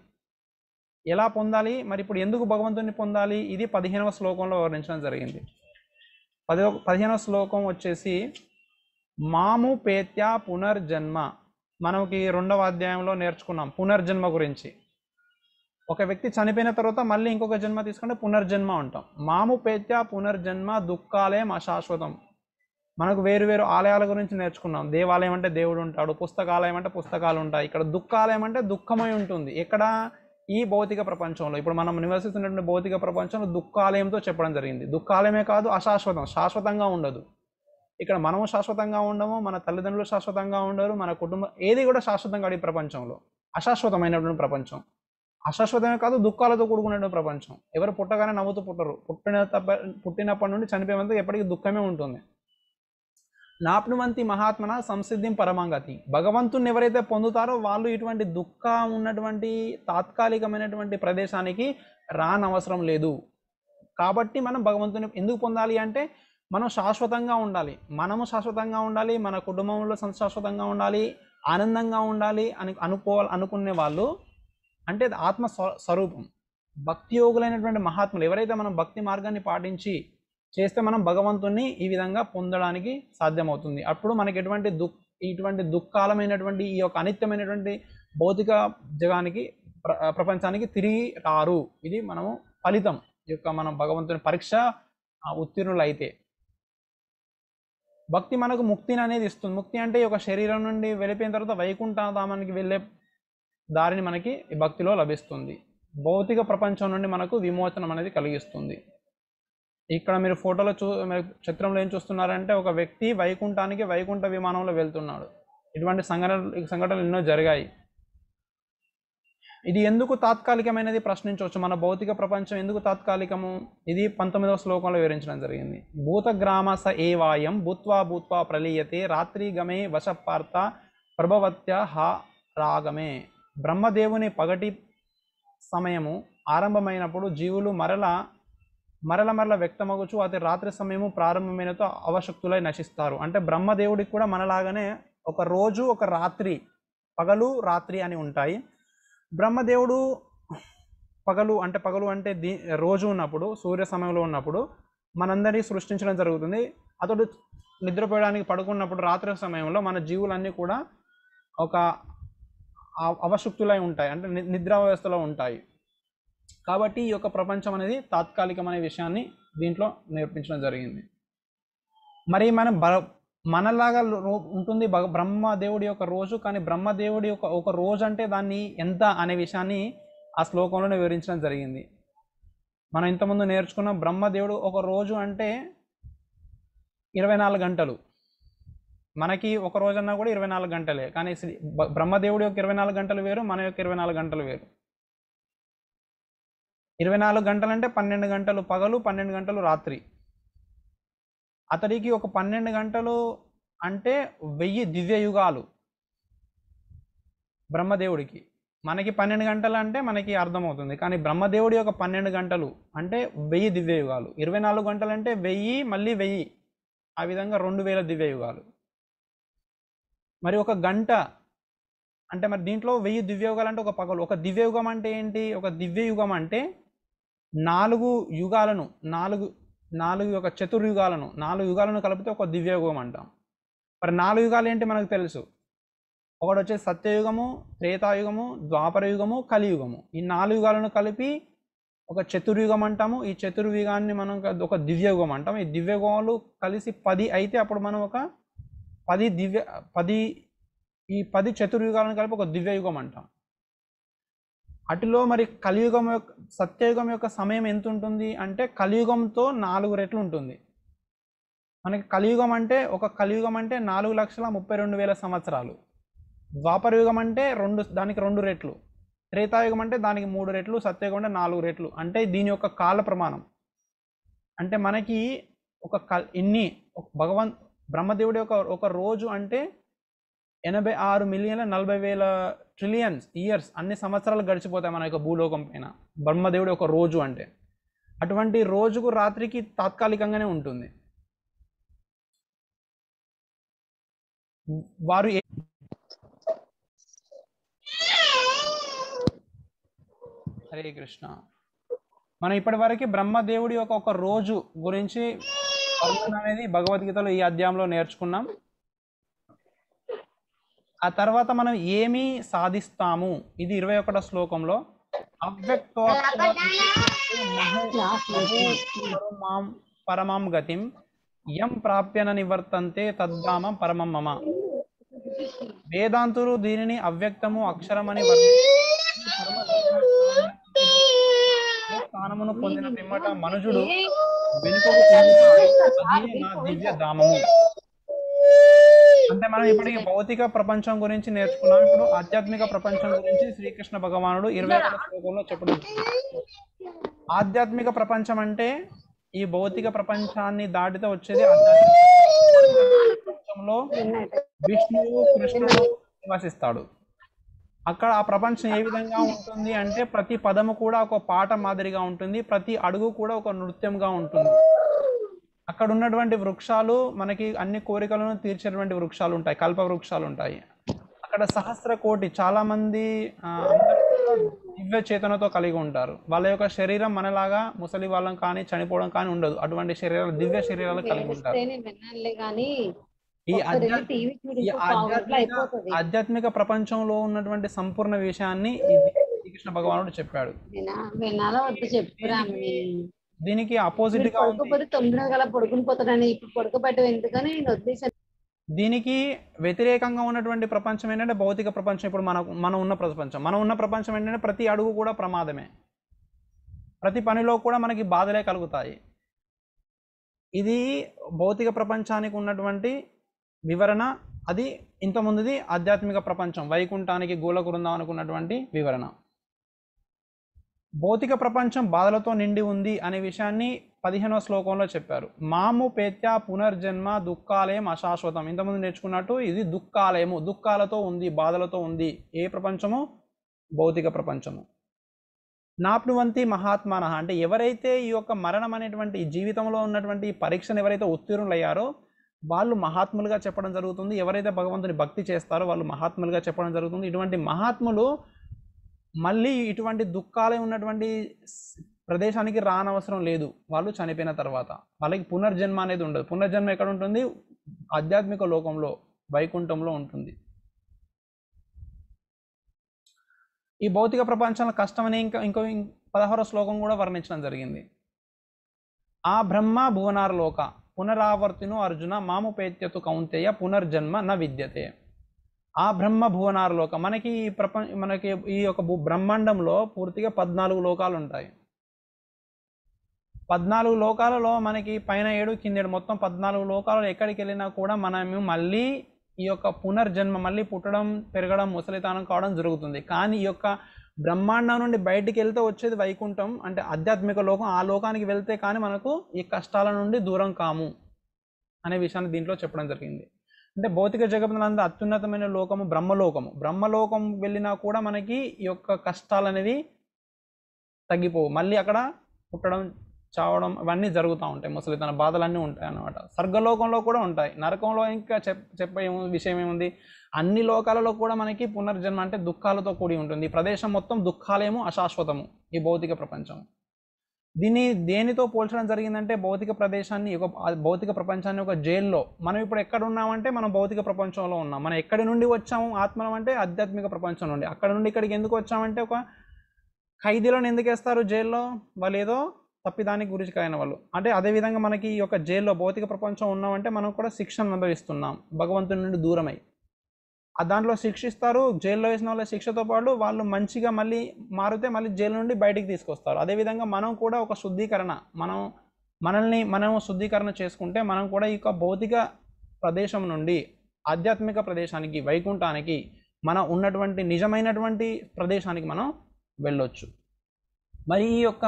S1: ఎలా పొందాలి మరి ఇప్పుడు ఎందుకు భగవంతుని పొందాలి ఇది పదిహేనవ శ్లోకంలో వివరించడం జరిగింది పది పదిహేనవ శ్లోకం వచ్చేసి మాము పేత్య పునర్జన్మ మనకి రెండవ అధ్యాయంలో నేర్చుకున్నాం పునర్జన్మ గురించి ఒక వ్యక్తి చనిపోయిన తర్వాత మళ్ళీ ఇంకొక జన్మ తీసుకుంటే పునర్జన్మ అంటాం పేత్య పునర్జన్మ దుఃఖాలయం అశాశ్వతం మనకు వేరు వేరు ఆలయాల గురించి నేర్చుకున్నాం దేవాలయం అంటే దేవుడు ఉంటాడు పుస్తకాలయం అంటే పుస్తకాలు ఉంటాయి ఇక్కడ దుఃఖాలయం అంటే దుఃఖమై ఉంటుంది ఎక్కడ ఈ భౌతిక ప్రపంచంలో ఇప్పుడు మనం నివసిస్తున్నటువంటి భౌతిక ప్రపంచంలో దుఃఖాలయంతో చెప్పడం జరిగింది దుఃఖాలయమే కాదు అశాశ్వతం శాశ్వతంగా ఉండదు ఇక్కడ మనము శాశ్వతంగా ఉండము మన తల్లిదండ్రులు శాశ్వతంగా ఉండరు మన కుటుంబం ఏది కూడా శాశ్వతం కాదు ఈ ప్రపంచంలో అశాశ్వతమైనటువంటి ప్రపంచం అశాశ్వతమే కాదు దుఃఖాలతో కూడుకున్నటువంటి ప్రపంచం ఎవరు పుట్టగానే నవ్వుతూ పుట్టరు పుట్టిన తప్ప పుట్టినప్పటి నుండి చనిపోయేంత ఎప్పటికీ దుఃఖమే ఉంటుంది నాప్నువంతి మహాత్మన సంసిద్ధిం పరమాంగతి భగవంతుని ఎవరైతే పొందుతారో వాళ్ళు ఇటువంటి దుఃఖ ఉన్నటువంటి తాత్కాలికమైనటువంటి ప్రదేశానికి రానవసరం లేదు కాబట్టి మనం భగవంతుని ఎందుకు పొందాలి అంటే మనం శాశ్వతంగా ఉండాలి మనము శాశ్వతంగా ఉండాలి మన కుటుంబంలో శాశ్వతంగా ఉండాలి ఆనందంగా ఉండాలి అని అనుకోవాలి అనుకునే వాళ్ళు అంటే ఆత్మ స్వరూపం భక్తి యోగులైనటువంటి మహాత్ములు ఎవరైతే మనం భక్తి మార్గాన్ని పాటించి చేస్తే మనం భగవంతుణ్ణి ఈ విధంగా పొందడానికి సాధ్యమవుతుంది అప్పుడు మనకి ఎటువంటి దుఃఖ ఇటువంటి దుఃఖాలమైనటువంటి ఈ యొక్క అనిత్యమైనటువంటి భౌతిక జగానికి ప్రపంచానికి తిరిగి రారు ఇది మనము ఫలితం ఈ యొక్క మనం భగవంతుని పరీక్ష ఉత్తీర్ణులు అయితే భక్తి మనకు ముక్తిని అనేది ఇస్తుంది ముక్తి అంటే ఒక శరీరం నుండి వెళ్ళిపోయిన తర్వాత వైకుంఠధామానికి వెళ్ళే దారిని మనకి ఈ భక్తిలో లభిస్తుంది భౌతిక ప్రపంచం నుండి మనకు విమోచనం అనేది కలిగిస్తుంది ఇక్కడ మీరు ఫోటోలో చూ చిత్రంలో ఏం చూస్తున్నారంటే ఒక వ్యక్తి వైకుంఠానికి వైకుంఠ విమానంలో వెళ్తున్నాడు ఇటువంటి సంఘటనలు సంఘటనలు ఎన్నో జరిగాయి ఇది ఎందుకు తాత్కాలికమైనది ప్రశ్నించవచ్చు మన భౌతిక ప్రపంచం ఎందుకు తాత్కాలికము ఇది పంతొమ్మిదవ శ్లోకంలో వివరించడం జరిగింది భూతగ్రామస ఏవాయం భూత్వా భూత్వా ప్రలీయతే రాత్రి గమే వశపార్త ప్రభవత్య హా రాగమే బ్రహ్మదేవుని పగటి సమయము ఆరంభమైనప్పుడు జీవులు మరల మరల మరల వ్యక్తమగుచు అతి రాత్రి సమయము ప్రారంభమైనతో అవశక్తులై నశిస్తారు అంటే బ్రహ్మదేవుడికి కూడా మనలాగానే ఒక రోజు ఒక రాత్రి పగలు రాత్రి అని ఉంటాయి బ్రహ్మదేవుడు పగలు అంటే పగలు అంటే దీ రోజు ఉన్నప్పుడు సూర్య సమయంలో ఉన్నప్పుడు మనందరినీ సృష్టించడం జరుగుతుంది అతడు నిద్రపోయడానికి పడుకున్నప్పుడు రాత్రి సమయంలో మన జీవులన్నీ కూడా ఒక అవశక్తులై ఉంటాయి అంటే నిద్రా వ్యవస్థలో ఉంటాయి కాబట్టి ఈ యొక్క ప్రపంచం అనేది తాత్కాలికమనే విషయాన్ని దీంట్లో నేర్పించడం జరిగింది మరి మనం మనలాగా ఉంటుంది బ్రహ్మదేవుడి యొక్క రోజు కానీ బ్రహ్మదేవుడి యొక్క ఒక రోజు అంటే దాన్ని ఎంత అనే విషయాన్ని ఆ శ్లోకంలోనే వివరించడం జరిగింది మనం ఇంతకుముందు నేర్చుకున్న బ్రహ్మదేవుడు ఒక రోజు అంటే ఇరవై నాలుగు గంటలు మనకి ఒక రోజు అన్నా కూడా ఇరవై నాలుగు గంటలే కానీ శ్రీ బ్రహ్మదేవుడి యొక్క ఇరవై నాలుగు గంటలు వేరు మన యొక్క ఇరవై నాలుగు గంటలు వేరు ఇరవై నాలుగు గంటలంటే పన్నెండు గంటలు పగలు పన్నెండు గంటలు రాత్రి అతడికి ఒక పన్నెండు గంటలు అంటే వెయ్యి దివ్య యుగాలు బ్రహ్మదేవుడికి మనకి పన్నెండు గంటలు అంటే మనకి అర్థమవుతుంది కానీ బ్రహ్మదేవుడి యొక్క పన్నెండు గంటలు అంటే వెయ్యి దివ్య యుగాలు ఇరవై నాలుగు గంటలు అంటే వెయ్యి మళ్ళీ వెయ్యి ఆ విధంగా రెండు వేల దివ్య యుగాలు మరి ఒక గంట అంటే మరి దీంట్లో వెయ్యి దివ్యయుగాలు అంటే ఒక పగలు ఒక దివ్య యుగం అంటే ఏంటి ఒక దివ్యయుగం అంటే నాలుగు యుగాలను నాలుగు నాలుగు యొక్క చతుర్యుగాలను నాలుగు యుగాలను కలిపితే ఒక దివ్యయుగం అంటాం మరి నాలుగు యుగాలు ఏంటి మనకు తెలుసు ఒకటి వచ్చే సత్యయుగము త్రేతాయుగము ద్వాపరయుగము కలియుగము ఈ నాలుగు యుగాలను కలిపి ఒక చతుర్యుగం అంటాము ఈ చతుర్యుగాన్ని మనం ఒక దివ్యయుగం అంటాము ఈ దివ్యయుగాలు కలిసి పది అయితే అప్పుడు మనం ఒక పది దివ్య పది ఈ పది చతుర్యుగాలను కలిపి ఒక దివ్యయుగం అంటాం అటులో మరి కలియుగం యొక్క సత్యయుగం యొక్క సమయం ఎంత ఉంటుంది అంటే కలియుగంతో నాలుగు రెట్లు ఉంటుంది మనకి కలియుగం అంటే ఒక కలియుగం అంటే నాలుగు లక్షల ముప్పై రెండు వేల సంవత్సరాలు ద్వాపరయుగం అంటే రెండు దానికి రెండు రెట్లు త్రేతాయుగం అంటే దానికి మూడు రెట్లు సత్యయుగం అంటే నాలుగు రెట్లు అంటే దీని యొక్క కాల ప్రమాణం అంటే మనకి ఒక కల్ ఎన్ని భగవన్ బ్రహ్మదేవుడి యొక్క ఒక రోజు అంటే ఎనభై ఆరు మిలియన్ల నలభై వేల ట్రిలియన్స్ ఇయర్స్ అన్ని సంవత్సరాలు గడిచిపోతాయి మన యొక్క భూలోకం పైన బ్రహ్మదేవుడి ఒక రోజు అంటే అటువంటి రోజుకు రాత్రికి తాత్కాలికంగానే ఉంటుంది వారు హరే కృష్ణ మనం ఇప్పటి వరకు బ్రహ్మదేవుడి యొక్క ఒక రోజు గురించి అనేది భగవద్గీతలో ఈ అధ్యాయంలో నేర్చుకున్నాం ఆ తర్వాత మనం ఏమి సాధిస్తాము ఇది ఇరవై ఒకటో శ్లోకంలో
S2: పరమాం
S1: పరమాం గతిం యం ప్రాప్యన నివర్తంతే తద్ధామం పరమం మమ వేదాంతులు దీనిని అవ్యక్తము అక్షరమని
S2: స్థానమును పొందిన పిమ్మట మనుషుడు వెనుకకు
S1: దివ్య ధామము అంటే మనం ఈ భౌతిక ప్రపంచం గురించి నేర్చుకున్నాం ఇప్పుడు ఆధ్యాత్మిక ప్రపంచం గురించి శ్రీకృష్ణ భగవానుడు ఇరవై శ్లోకంలో చెప్పడం ఆధ్యాత్మిక ప్రపంచం అంటే ఈ భౌతిక ప్రపంచాన్ని దాటితే వచ్చేది ప్రపంచంలో విష్ణువు కృష్ణుడు నివసిస్తాడు అక్కడ ఆ ప్రపంచం ఏ విధంగా ఉంటుంది అంటే ప్రతి పదము కూడా ఒక పాట మాదిరిగా ఉంటుంది ప్రతి అడుగు కూడా ఒక నృత్యంగా ఉంటుంది అక్కడ ఉన్నటువంటి వృక్షాలు మనకి అన్ని కోరికలను తీర్చేటువంటి వృక్షాలు ఉంటాయి కల్ప వృక్షాలు ఉంటాయి అక్కడ సహస్ర కోటి చాలామంది దివ్య చేతనతో కలిగి ఉంటారు వాళ్ళ యొక్క శరీరం మనలాగా ముసలి వాళ్ళం కానీ చనిపోవడం కానీ ఉండదు అటువంటి శరీరాలు దివ్య శరీరాలు కలిగి ఉంటారు ఈ ఆధ్యాత్మిక ప్రపంచంలో ఉన్నటువంటి సంపూర్ణ విషయాన్ని శ్రీకృష్ణ భగవానుడు చెప్పాడు దీనికి అపోజిట్ గా దీనికి వ్యతిరేకంగా ఉన్నటువంటి ప్రపంచం ఏంటంటే భౌతిక ప్రపంచం ఇప్పుడు మనకు మనం ఉన్న ప్రపంచం మనం ఉన్న ప్రపంచం ఏంటంటే ప్రతి అడుగు కూడా ప్రమాదమే ప్రతి పనిలో కూడా మనకి బాధలే కలుగుతాయి ఇది భౌతిక ప్రపంచానికి ఉన్నటువంటి వివరణ అది ఇంతకుముందుది ఆధ్యాత్మిక ప్రపంచం వైకుంఠానికి గూల అనుకున్నటువంటి వివరణ భౌతిక ప్రపంచం బాధలతో నిండి ఉంది అనే విషయాన్ని పదిహేనో శ్లోకంలో చెప్పారు మాము పేత్య పునర్జన్మ దుఃఖాలయం అశాశ్వతం ఇంతకుముందు నేర్చుకున్నట్టు ఇది దుఃఖాలయము దుఃఖాలతో ఉంది బాధలతో ఉంది ఏ ప్రపంచము భౌతిక ప్రపంచము నాప్నువంతి మహాత్మాన అంటే ఎవరైతే ఈ యొక్క మరణం అనేటువంటి జీవితంలో ఉన్నటువంటి పరీక్షను ఎవరైతే ఉత్తీర్ణులయ్యారో వాళ్ళు మహాత్ములుగా చెప్పడం జరుగుతుంది ఎవరైతే భగవంతుని భక్తి చేస్తారో వాళ్ళు మహాత్ములుగా చెప్పడం జరుగుతుంది ఇటువంటి మహాత్ములు మళ్ళీ ఇటువంటి దుఃఖాలే ఉన్నటువంటి ప్రదేశానికి రానవసరం లేదు వాళ్ళు చనిపోయిన తర్వాత వాళ్ళకి పునర్జన్మ అనేది ఉండదు పునర్జన్మ ఎక్కడ ఉంటుంది ఆధ్యాత్మిక లోకంలో వైకుంఠంలో ఉంటుంది ఈ భౌతిక ప్రపంచంలో కష్టమని ఇంకా ఇంకో పదహారో శ్లోకం కూడా వర్ణించడం జరిగింది ఆ బ్రహ్మ భువనారలోక పునరావర్తిను అర్జున మాముపేత్యతు కౌంతేయ పునర్జన్మ న విద్యతే ఆ బ్రహ్మ భువనార లోకం మనకి ఈ ప్రపంచ మనకి ఈ యొక్క బ్రహ్మాండంలో పూర్తిగా పద్నాలుగు లోకాలు ఉంటాయి పద్నాలుగు లోకాలలో మనకి పైన ఏడు కిందేడు మొత్తం పద్నాలుగు లోకాలు ఎక్కడికి వెళ్ళినా కూడా మనము మళ్ళీ ఈ యొక్క పునర్జన్మ మళ్ళీ పుట్టడం పెరగడం ముసలితనం కావడం జరుగుతుంది కానీ ఈ యొక్క బ్రహ్మాండం నుండి బయటికి వెళ్తే వచ్చేది వైకుంఠం అంటే ఆధ్యాత్మిక లోకం ఆ లోకానికి వెళ్తే కానీ మనకు ఈ కష్టాల నుండి దూరం కాము అనే విషయాన్ని దీంట్లో చెప్పడం జరిగింది అంటే భౌతిక జగత్తు అత్యున్నతమైన లోకము బ్రహ్మలోకము బ్రహ్మలోకం వెళ్ళినా కూడా మనకి ఈ యొక్క కష్టాలు అనేది తగ్గిపోవు మళ్ళీ అక్కడ పుట్టడం చావడం ఇవన్నీ జరుగుతూ ఉంటాయి ముసలి తన బాధలన్నీ ఉంటాయి అన్నమాట స్వర్గలోకంలో కూడా ఉంటాయి నరకంలో ఇంకా చెప్ చెప్పే విషయం ఏముంది అన్ని లోకాలలో కూడా మనకి పునర్జన్మ అంటే దుఃఖాలతో కూడి ఉంటుంది ఈ ప్రదేశం మొత్తం దుఃఖాలేమో అశాశ్వతము ఈ భౌతిక ప్రపంచం దీన్ని దేనితో పోల్చడం జరిగిందంటే భౌతిక ప్రదేశాన్ని ఒక భౌతిక ప్రపంచాన్ని ఒక జైల్లో మనం ఇప్పుడు ఎక్కడ ఉన్నామంటే మనం భౌతిక ప్రపంచంలో ఉన్నాం మనం ఎక్కడి నుండి వచ్చాము ఆత్మలం అంటే ఆధ్యాత్మిక ప్రపంచం నుండి అక్కడ నుండి ఇక్కడికి ఎందుకు వచ్చామంటే ఒక ఖైదీలను ఎందుకు వేస్తారు జైల్లో వాళ్ళు ఏదో తప్పిదానికి గురించి కాయన వాళ్ళు అంటే అదేవిధంగా మనకి ఈ యొక్క జైల్లో భౌతిక ప్రపంచం ఉన్నామంటే మనం కూడా శిక్షణ అనుభవిస్తున్నాం భగవంతుని నుండి దూరమై దాంట్లో శిక్షిస్తారు జైల్లో వేసిన వాళ్ళ శిక్షతో పాటు వాళ్ళు మంచిగా మళ్ళీ మారితే మళ్ళీ జైలు నుండి బయటికి తీసుకొస్తారు అదేవిధంగా మనం కూడా ఒక శుద్ధీకరణ మనం మనల్ని మనం శుద్ధీకరణ చేసుకుంటే మనం కూడా ఈ భౌతిక ప్రదేశం నుండి ఆధ్యాత్మిక ప్రదేశానికి వైకుంఠానికి మన ఉన్నటువంటి నిజమైనటువంటి ప్రదేశానికి మనం వెళ్ళొచ్చు మరి ఈ యొక్క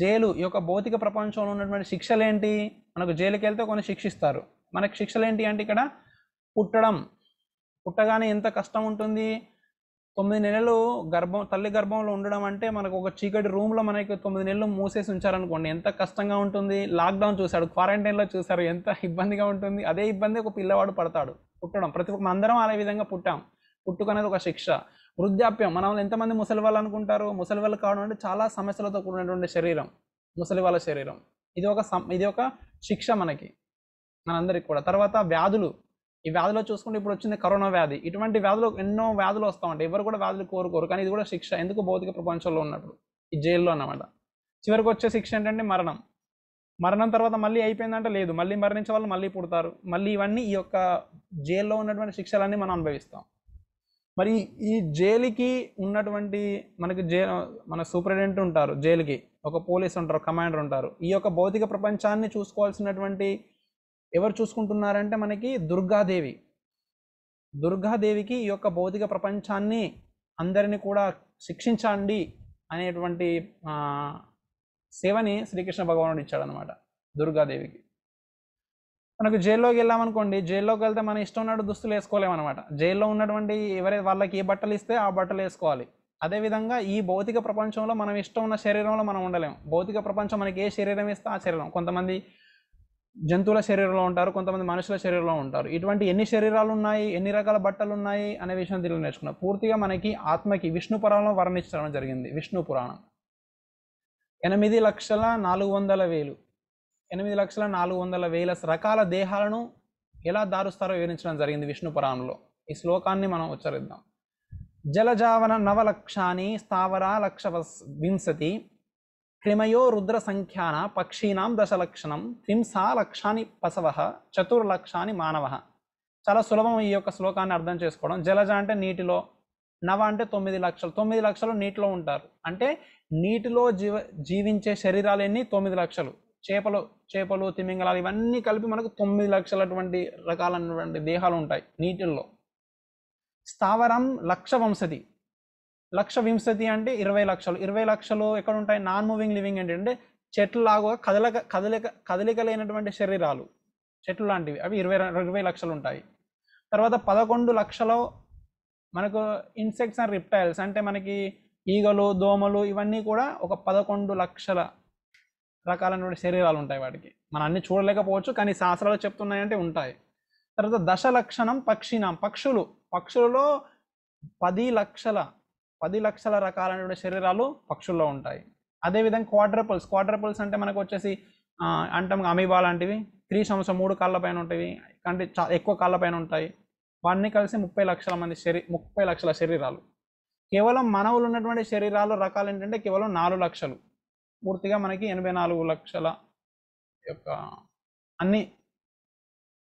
S1: జైలు ఈ యొక్క భౌతిక ప్రపంచంలో ఉన్నటువంటి శిక్షలేంటి మనకు జైలుకి వెళ్తే కొన్ని శిక్షిస్తారు మనకు శిక్షలేంటి అంటే ఇక్కడ పుట్టడం పుట్టగానే ఎంత కష్టం ఉంటుంది తొమ్మిది నెలలు గర్భం తల్లి గర్భంలో ఉండడం అంటే మనకు ఒక చీకటి రూమ్లో మనకి తొమ్మిది నెలలు మూసేసి ఉంచారనుకోండి ఎంత కష్టంగా ఉంటుంది లాక్డౌన్ చూశాడు క్వారంటైన్లో చూశారు ఎంత ఇబ్బందిగా ఉంటుంది అదే ఇబ్బంది ఒక పిల్లవాడు పడతాడు పుట్టడం ప్రతి ఒక్క అందరం అదే విధంగా పుట్టాం పుట్టుక అనేది ఒక శిక్ష వృద్ధాప్యం మనం ఎంతమంది ముసలి వాళ్ళు అనుకుంటారు ముసలి వాళ్ళు కావడం అంటే చాలా సమస్యలతో కూడినటువంటి శరీరం ముసలి వాళ్ళ శరీరం ఇది ఒక ఇది ఒక శిక్ష మనకి మనందరికి కూడా తర్వాత వ్యాధులు ఈ వ్యాధిలో చూసుకుంటే ఇప్పుడు వచ్చింది కరోనా వ్యాధి ఇటువంటి వ్యాధులు ఎన్నో వ్యాధులు వస్తూ ఉంటాయి ఎవరు కూడా వ్యాధులు కోరుకోరు కానీ ఇది కూడా శిక్ష ఎందుకు భౌతిక ప్రపంచంలో ఉన్నప్పుడు ఈ జైల్లో అన్నమాట చివరికి వచ్చే శిక్ష ఏంటంటే మరణం మరణం తర్వాత మళ్ళీ అయిపోయిందంటే లేదు మళ్ళీ మరణించే వాళ్ళు మళ్ళీ పుడతారు మళ్ళీ ఇవన్నీ ఈ యొక్క జైల్లో ఉన్నటువంటి శిక్షలన్నీ మనం అనుభవిస్తాం మరి ఈ జైలుకి ఉన్నటువంటి మనకి జై మన సూపరింటెండెంట్ ఉంటారు జైలుకి ఒక పోలీస్ ఉంటారు కమాండర్ ఉంటారు ఈ యొక్క భౌతిక ప్రపంచాన్ని చూసుకోవాల్సినటువంటి ఎవరు చూసుకుంటున్నారంటే మనకి దుర్గాదేవి దుర్గాదేవికి ఈ యొక్క భౌతిక ప్రపంచాన్ని అందరినీ కూడా శిక్షించండి అనేటువంటి సేవని శ్రీకృష్ణ భగవానుడు ఇచ్చాడనమాట దుర్గాదేవికి మనకు జైల్లోకి వెళ్ళామనుకోండి జైల్లోకి వెళ్తే మన ఇష్టం ఉన్నట్టు దుస్తులు వేసుకోలేమన్నమాట జైల్లో ఉన్నటువంటి ఎవరైతే వాళ్ళకి ఏ బట్టలు ఇస్తే ఆ బట్టలు వేసుకోవాలి అదేవిధంగా ఈ భౌతిక ప్రపంచంలో మనం ఇష్టం ఉన్న శరీరంలో మనం ఉండలేము భౌతిక ప్రపంచం మనకి ఏ శరీరం ఇస్తే ఆ శరీరం కొంతమంది జంతువుల శరీరంలో ఉంటారు కొంతమంది మనుషుల శరీరంలో ఉంటారు ఇటువంటి ఎన్ని శరీరాలు ఉన్నాయి ఎన్ని రకాల బట్టలు ఉన్నాయి అనే విషయం తెలుగు నేర్చుకున్నాం పూర్తిగా మనకి ఆత్మకి విష్ణు పురాణం వర్ణించడం జరిగింది విష్ణు పురాణం ఎనిమిది లక్షల నాలుగు వందల వేలు ఎనిమిది లక్షల నాలుగు వందల వేల రకాల దేహాలను ఎలా దారుస్తారో వివరించడం జరిగింది విష్ణు పురాణంలో ఈ శ్లోకాన్ని మనం ఉచ్చరిద్దాం జలజావన నవలక్షాని స్థావర లక్ష వింశతి క్రిమయో రుద్ర సంఖ్యాన పక్షీనాం లక్షణం త్రింసా లక్షాని పశవ చతుర్లక్షాని మానవ చాలా సులభం ఈ యొక్క శ్లోకాన్ని అర్థం చేసుకోవడం జలజ అంటే నీటిలో నవ అంటే తొమ్మిది లక్షలు తొమ్మిది లక్షలు నీటిలో ఉంటారు అంటే నీటిలో జీవ జీవించే శరీరాలన్నీ తొమ్మిది లక్షలు చేపలు చేపలు తిమింగలాలు ఇవన్నీ కలిపి మనకు తొమ్మిది లక్షలటువంటి రకాలైనటువంటి దేహాలు ఉంటాయి నీటిల్లో స్థావరం లక్ష వంశది లక్ష వింశతి అంటే ఇరవై లక్షలు ఇరవై లక్షలు ఎక్కడ ఉంటాయి నాన్ మూవింగ్ లివింగ్ ఏంటంటే చెట్లు లాగా కదలక కదలిక కదలిక లేనటువంటి శరీరాలు చెట్లు లాంటివి అవి ఇరవై ఇరవై లక్షలు ఉంటాయి తర్వాత పదకొండు లక్షలు మనకు ఇన్సెక్ట్స్ అండ్ రిప్టైల్స్ అంటే మనకి ఈగలు దోమలు ఇవన్నీ కూడా ఒక పదకొండు లక్షల రకాలైనటువంటి శరీరాలు ఉంటాయి వాటికి మనం అన్ని చూడలేకపోవచ్చు కానీ శాస్త్రాలు చెప్తున్నాయంటే ఉంటాయి తర్వాత దశలక్షణం పక్షినాం పక్షులు పక్షులలో పది లక్షల పది లక్షల రకాలైనటువంటి శరీరాలు పక్షుల్లో ఉంటాయి అదేవిధంగా క్వాడ్రపుల్స్ క్వాడ్రపుల్స్ అంటే మనకు వచ్చేసి అంటాం అమీబా లాంటివి త్రీ సంవత్సరం మూడు కాళ్ళ పైన ఉంటాయి అంటే చా ఎక్కువ కాళ్ళ పైన ఉంటాయి వాటిని కలిసి ముప్పై లక్షల మంది శరీ ముప్పై లక్షల శరీరాలు కేవలం మనవులు ఉన్నటువంటి శరీరాలు రకాలు ఏంటంటే కేవలం నాలుగు లక్షలు పూర్తిగా మనకి ఎనభై నాలుగు లక్షల యొక్క అన్ని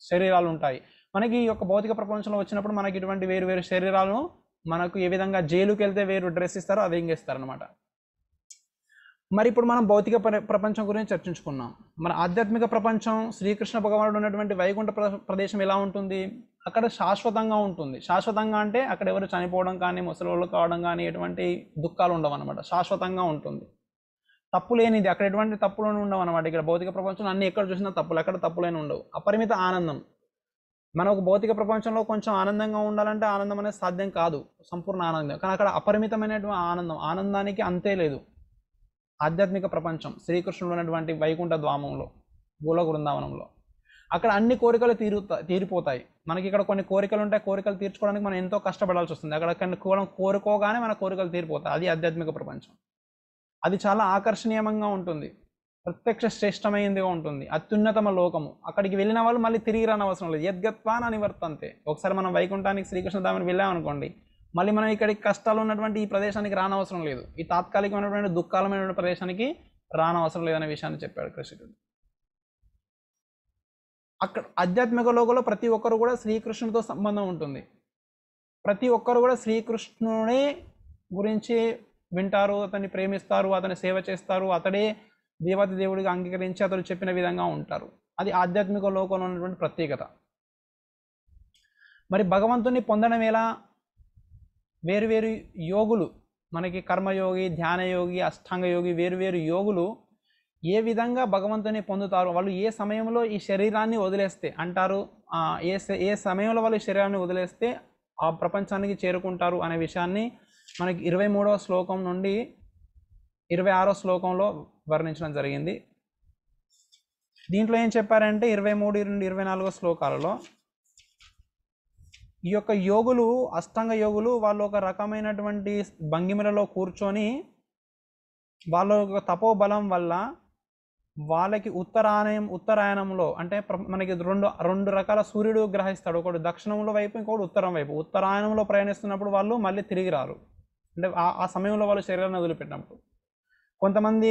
S1: శరీరాలు ఉంటాయి మనకి ఈ యొక్క భౌతిక ప్రపంచంలో వచ్చినప్పుడు మనకి ఇటువంటి వేరు వేరు శరీరాలను మనకు ఏ విధంగా జైలుకి వెళ్తే వేరు డ్రెస్ ఇస్తారో అదేం ఏం చేస్తారనమాట మరి ఇప్పుడు మనం భౌతిక ప్రపంచం గురించి చర్చించుకున్నాం మన ఆధ్యాత్మిక ప్రపంచం శ్రీకృష్ణ భగవానుడు ఉన్నటువంటి వైకుంఠ ప్రదేశం ఎలా ఉంటుంది అక్కడ శాశ్వతంగా ఉంటుంది శాశ్వతంగా అంటే అక్కడ ఎవరు చనిపోవడం కానీ ముసలివాళ్ళు కావడం కానీ ఎటువంటి దుఃఖాలు ఉండవు అనమాట శాశ్వతంగా ఉంటుంది తప్పు లేనిది అక్కడ ఎటువంటి తప్పులను ఉండవు అనమాట ఇక్కడ భౌతిక ప్రపంచంలో అన్ని ఎక్కడ చూసినా తప్పులు అక్కడ తప్పులైన ఉండవు అపరిమిత ఆనందం మనకు భౌతిక ప్రపంచంలో కొంచెం ఆనందంగా ఉండాలంటే ఆనందం అనేది సాధ్యం కాదు సంపూర్ణ ఆనందం కానీ అక్కడ అపరిమితమైనటువంటి ఆనందం ఆనందానికి అంతే లేదు ఆధ్యాత్మిక ప్రపంచం శ్రీకృష్ణుడు ఉన్నటువంటి వైకుంఠ ద్వామంలో గోల బృందావనంలో అక్కడ అన్ని కోరికలు తీరుతా తీరిపోతాయి మనకి ఇక్కడ కొన్ని కోరికలు ఉంటాయి కోరికలు తీర్చుకోవడానికి మనం ఎంతో కష్టపడాల్సి వస్తుంది అక్కడ కేవలం కోరుకోగానే మన కోరికలు తీరిపోతాయి అది ఆధ్యాత్మిక ప్రపంచం అది చాలా ఆకర్షణీయంగా ఉంటుంది ప్రత్యక్ష శ్రేష్టమైనదిగా ఉంటుంది అత్యున్నతమ లోకము అక్కడికి వెళ్ళిన వాళ్ళు మళ్ళీ తిరిగి రానవసరం లేదు అని వర్తంతే ఒకసారి మనం వైకుంఠానికి శ్రీకృష్ణధామని వెళ్ళామనుకోండి మళ్ళీ మనం ఇక్కడికి కష్టాలు ఉన్నటువంటి ఈ ప్రదేశానికి రానవసరం లేదు ఈ తాత్కాలికమైనటువంటి దుఃఖాలమైనటువంటి ప్రదేశానికి రానవసరం లేదనే విషయాన్ని చెప్పాడు కృష్ణుడు అక్కడ ఆధ్యాత్మిక లోకంలో ప్రతి ఒక్కరు కూడా శ్రీకృష్ణుడితో సంబంధం ఉంటుంది ప్రతి ఒక్కరు కూడా శ్రీకృష్ణుడే గురించి వింటారు అతన్ని ప్రేమిస్తారు అతని సేవ చేస్తారు అతడే దేవతి దేవుడిగా అంగీకరించి అతడు చెప్పిన విధంగా ఉంటారు అది ఆధ్యాత్మిక లోకంలో ఉన్నటువంటి ప్రత్యేకత మరి భగవంతుని పొందడం ఎలా వేరువేరు యోగులు మనకి కర్మయోగి ధ్యానయోగి అష్టాంగయోగి వేరువేరు యోగులు ఏ విధంగా భగవంతుని పొందుతారు వాళ్ళు ఏ సమయంలో ఈ శరీరాన్ని వదిలేస్తే అంటారు ఏ ఏ సమయంలో వాళ్ళు శరీరాన్ని వదిలేస్తే ఆ ప్రపంచానికి చేరుకుంటారు అనే విషయాన్ని మనకి ఇరవై మూడవ శ్లోకం నుండి ఇరవై ఆరో శ్లోకంలో వర్ణించడం జరిగింది దీంట్లో ఏం చెప్పారంటే ఇరవై మూడు ఇరవై నాలుగో శ్లోకాలలో ఈ యొక్క యోగులు అష్టంగ యోగులు వాళ్ళు ఒక రకమైనటువంటి భంగిమలలో కూర్చొని వాళ్ళ యొక్క తపోబలం వల్ల వాళ్ళకి ఉత్తరాయణం ఉత్తరాయణంలో అంటే మనకి రెండు రెండు రకాల సూర్యుడు గ్రహిస్తాడు ఒకడు దక్షిణంలో వైపు ఇంకోటి ఉత్తరం వైపు ఉత్తరాయణంలో ప్రయాణిస్తున్నప్పుడు వాళ్ళు మళ్ళీ తిరిగి రారు అంటే ఆ సమయంలో వాళ్ళు శరీరాన్ని వదిలిపెట్టినప్పుడు కొంతమంది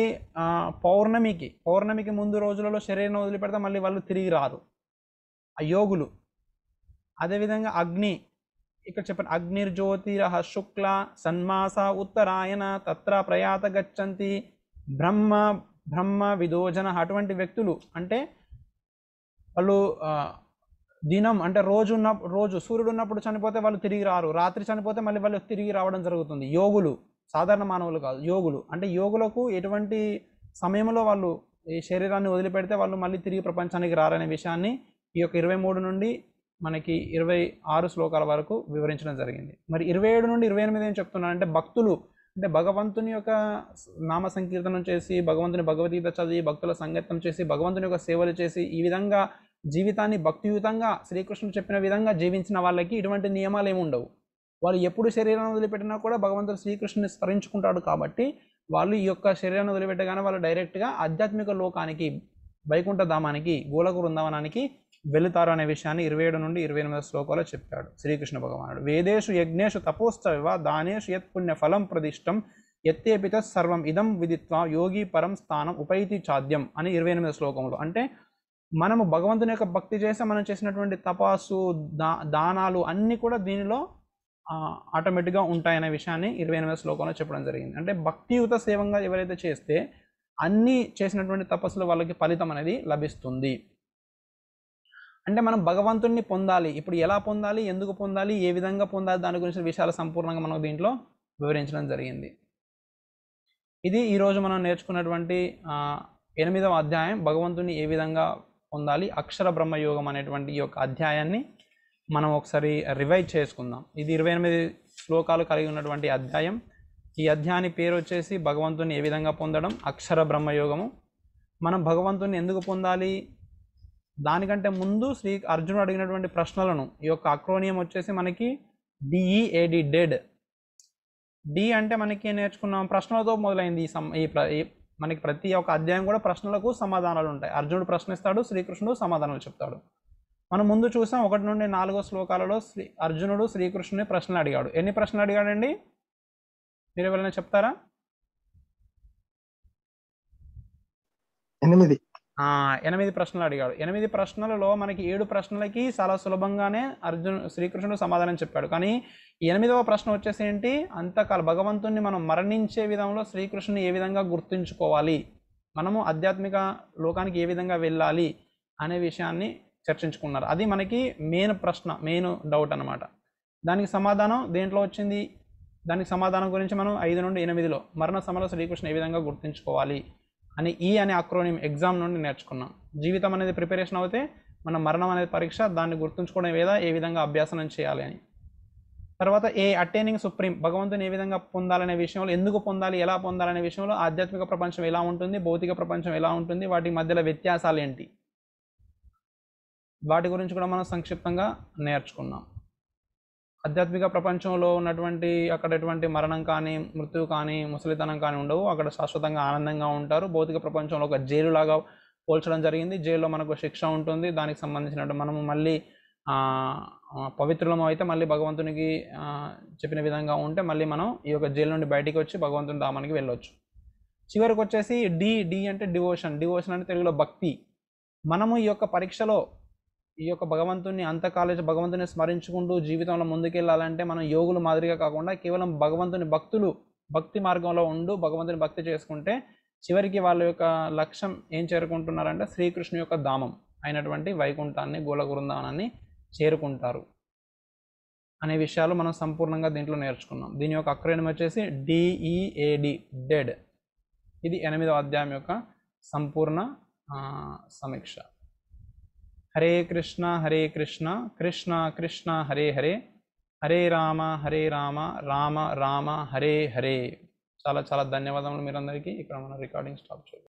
S1: పౌర్ణమికి పౌర్ణమికి ముందు రోజులలో శరీరం వదిలిపెడితే మళ్ళీ వాళ్ళు తిరిగి రారు అయోగులు అదేవిధంగా అగ్ని ఇక్కడ చెప్పండి అగ్నిర్జ్యోతిరహ శుక్ల సన్మాస ఉత్తరాయణ తత్ర ప్రయాత గచ్చంతి బ్రహ్మ బ్రహ్మ విదోజన అటువంటి వ్యక్తులు అంటే వాళ్ళు దినం అంటే రోజు ఉన్న రోజు సూర్యుడు ఉన్నప్పుడు చనిపోతే వాళ్ళు తిరిగి రారు రాత్రి చనిపోతే మళ్ళీ వాళ్ళు తిరిగి రావడం జరుగుతుంది యోగులు సాధారణ మానవులు కాదు యోగులు అంటే యోగులకు ఎటువంటి సమయంలో వాళ్ళు ఈ శరీరాన్ని వదిలిపెడితే వాళ్ళు మళ్ళీ తిరిగి ప్రపంచానికి రారనే విషయాన్ని ఈ యొక్క ఇరవై మూడు నుండి మనకి ఇరవై ఆరు శ్లోకాల వరకు వివరించడం జరిగింది మరి ఇరవై ఏడు నుండి ఇరవై ఎనిమిది ఏం అంటే భక్తులు అంటే భగవంతుని యొక్క నామ సంకీర్తనం చేసి భగవంతుని భగవద్గీత చదివి భక్తుల సంగీతం చేసి భగవంతుని యొక్క సేవలు చేసి ఈ విధంగా జీవితాన్ని భక్తియుతంగా శ్రీకృష్ణుడు చెప్పిన విధంగా జీవించిన వాళ్ళకి ఇటువంటి నియమాలు ఏమి ఉండవు వాళ్ళు ఎప్పుడు శరీరాన్ని వదిలిపెట్టినా కూడా భగవంతుడు శ్రీకృష్ణుని స్మరించుకుంటాడు కాబట్టి వాళ్ళు ఈ యొక్క శరీరాన్ని వదిలిపెట్టగానే వాళ్ళు డైరెక్ట్గా ఆధ్యాత్మిక లోకానికి వైకుంఠ ధామానికి గోలక బృందావనానికి వెళుతారు అనే విషయాన్ని ఇరవై ఏడు నుండి ఇరవై ఎనిమిది శ్లోకాలు చెప్పాడు శ్రీకృష్ణ భగవానుడు వేదేషు యజ్ఞేషు తపోస్తవ దానేషు యత్ పుణ్య ఫలం ప్రదిష్టం ఎత్తేపిత సర్వం ఇదం విదిత్వ యోగి పరం స్థానం ఉపైతి చాద్యం అని ఇరవై ఎనిమిది శ్లోకంలో అంటే మనము భగవంతుని యొక్క భక్తి చేస్తే మనం చేసినటువంటి తపాసు దా దానాలు అన్నీ కూడా దీనిలో ఆటోమేటిక్గా ఉంటాయనే విషయాన్ని ఇరవై ఎనిమిదవ శ్లోకంలో చెప్పడం జరిగింది అంటే భక్తియుత సేవంగా ఎవరైతే చేస్తే అన్నీ చేసినటువంటి తపస్సుల వాళ్ళకి ఫలితం అనేది లభిస్తుంది అంటే మనం భగవంతుణ్ణి పొందాలి ఇప్పుడు ఎలా పొందాలి ఎందుకు పొందాలి ఏ విధంగా పొందాలి దాని గురించి విషయాలు సంపూర్ణంగా మనం దీంట్లో వివరించడం జరిగింది ఇది ఈరోజు మనం నేర్చుకున్నటువంటి ఎనిమిదవ అధ్యాయం భగవంతుని ఏ విధంగా పొందాలి అక్షర బ్రహ్మయోగం అనేటువంటి ఈ యొక్క అధ్యాయాన్ని మనం ఒకసారి రివైజ్ చేసుకుందాం ఇది ఇరవై ఎనిమిది శ్లోకాలు కలిగి ఉన్నటువంటి అధ్యాయం ఈ అధ్యాయాన్ని పేరు వచ్చేసి భగవంతుని ఏ విధంగా పొందడం అక్షర బ్రహ్మయోగము మనం భగవంతుని ఎందుకు పొందాలి దానికంటే ముందు శ్రీ అర్జునుడు అడిగినటువంటి ప్రశ్నలను ఈ యొక్క అక్రోనియం వచ్చేసి మనకి డిఈఏడి డెడ్ డి అంటే మనకి నేర్చుకున్నాం ప్రశ్నలతో మొదలైంది ఈ సమ్ ఈ మనకి ప్రతి ఒక్క అధ్యాయం కూడా ప్రశ్నలకు సమాధానాలు ఉంటాయి అర్జునుడు ప్రశ్నిస్తాడు శ్రీకృష్ణుడు సమాధానాలు చెప్తాడు మనం ముందు చూసాం ఒకటి నుండి నాలుగో శ్లోకాలలో శ్రీ అర్జునుడు శ్రీకృష్ణుని ప్రశ్నలు అడిగాడు ఎన్ని ప్రశ్నలు అడిగాడండి మీరు ఎవరైనా చెప్తారా ఎనిమిది ఎనిమిది ప్రశ్నలు అడిగాడు ఎనిమిది ప్రశ్నలలో మనకి ఏడు ప్రశ్నలకి చాలా సులభంగానే అర్జున్ శ్రీకృష్ణుడు సమాధానం చెప్పాడు కానీ ఎనిమిదవ ప్రశ్న వచ్చేసి ఏంటి అంతకాల భగవంతుణ్ణి మనం మరణించే విధంలో శ్రీకృష్ణుని ఏ విధంగా గుర్తుంచుకోవాలి మనము ఆధ్యాత్మిక లోకానికి ఏ విధంగా వెళ్ళాలి అనే విషయాన్ని చర్చించుకున్నారు అది మనకి మెయిన్ ప్రశ్న మెయిన్ డౌట్ అనమాట దానికి సమాధానం దేంట్లో వచ్చింది దానికి సమాధానం గురించి మనం ఐదు నుండి ఎనిమిదిలో మరణ సమలో శ్రీకృష్ణ ఏ విధంగా గుర్తుంచుకోవాలి అని ఈ అనే అక్రోనియం ఎగ్జామ్ నుండి నేర్చుకున్నాం జీవితం అనేది ప్రిపరేషన్ అవుతే మన మరణం అనేది పరీక్ష దాన్ని గుర్తుంచుకోవడం వేదా ఏ విధంగా అభ్యాసనం చేయాలి అని తర్వాత ఏ అటైనింగ్ సుప్రీం భగవంతుని ఏ విధంగా పొందాలనే విషయంలో ఎందుకు పొందాలి ఎలా పొందాలనే విషయంలో ఆధ్యాత్మిక ప్రపంచం ఎలా ఉంటుంది భౌతిక ప్రపంచం ఎలా ఉంటుంది వాటి మధ్యలో వ్యత్యాసాలు ఏంటి వాటి గురించి కూడా మనం సంక్షిప్తంగా నేర్చుకున్నాం ఆధ్యాత్మిక ప్రపంచంలో ఉన్నటువంటి అక్కడ ఎటువంటి మరణం కానీ మృత్యు కానీ ముసలితనం కానీ ఉండవు అక్కడ శాశ్వతంగా ఆనందంగా ఉంటారు భౌతిక ప్రపంచంలో ఒక జైలులాగా పోల్చడం జరిగింది జైల్లో మనకు శిక్ష ఉంటుంది దానికి సంబంధించినట్టు మనము మళ్ళీ పవిత్రులము అయితే మళ్ళీ భగవంతునికి చెప్పిన విధంగా ఉంటే మళ్ళీ మనం ఈ యొక్క జైలు నుండి బయటికి వచ్చి భగవంతుని ధామానికి వెళ్ళొచ్చు చివరికి వచ్చేసి డి డి అంటే డివోషన్ డివోషన్ అంటే తెలుగులో భక్తి మనము ఈ యొక్క పరీక్షలో ఈ యొక్క భగవంతుని అంతకాలేజ్ భగవంతుని స్మరించుకుంటూ జీవితంలో ముందుకెళ్ళాలంటే మనం యోగులు మాదిరిగా కాకుండా కేవలం భగవంతుని భక్తులు భక్తి మార్గంలో ఉండు భగవంతుని భక్తి చేసుకుంటే చివరికి వాళ్ళ యొక్క లక్ష్యం ఏం చేరుకుంటున్నారంటే శ్రీకృష్ణు యొక్క ధామం అయినటువంటి వైకుంఠాన్ని గోలగృందానాన్ని చేరుకుంటారు అనే విషయాలు మనం సంపూర్ణంగా దీంట్లో నేర్చుకున్నాం దీని యొక్క అక్రయణం వచ్చేసి డిఈఏడి e డెడ్ ఇది ఎనిమిదవ అధ్యాయం యొక్క సంపూర్ణ సమీక్ష హరే కృష్ణ హరే కృష్ణ కృష్ణ కృష్ణ హరే హరే హరే రామ హరే రామ రామ రామ హరే హరే చాలా చాలా ధన్యవాదములు మీరందరికీ ఇక్కడ మన రికార్డింగ్ స్టాప్ చేయాలి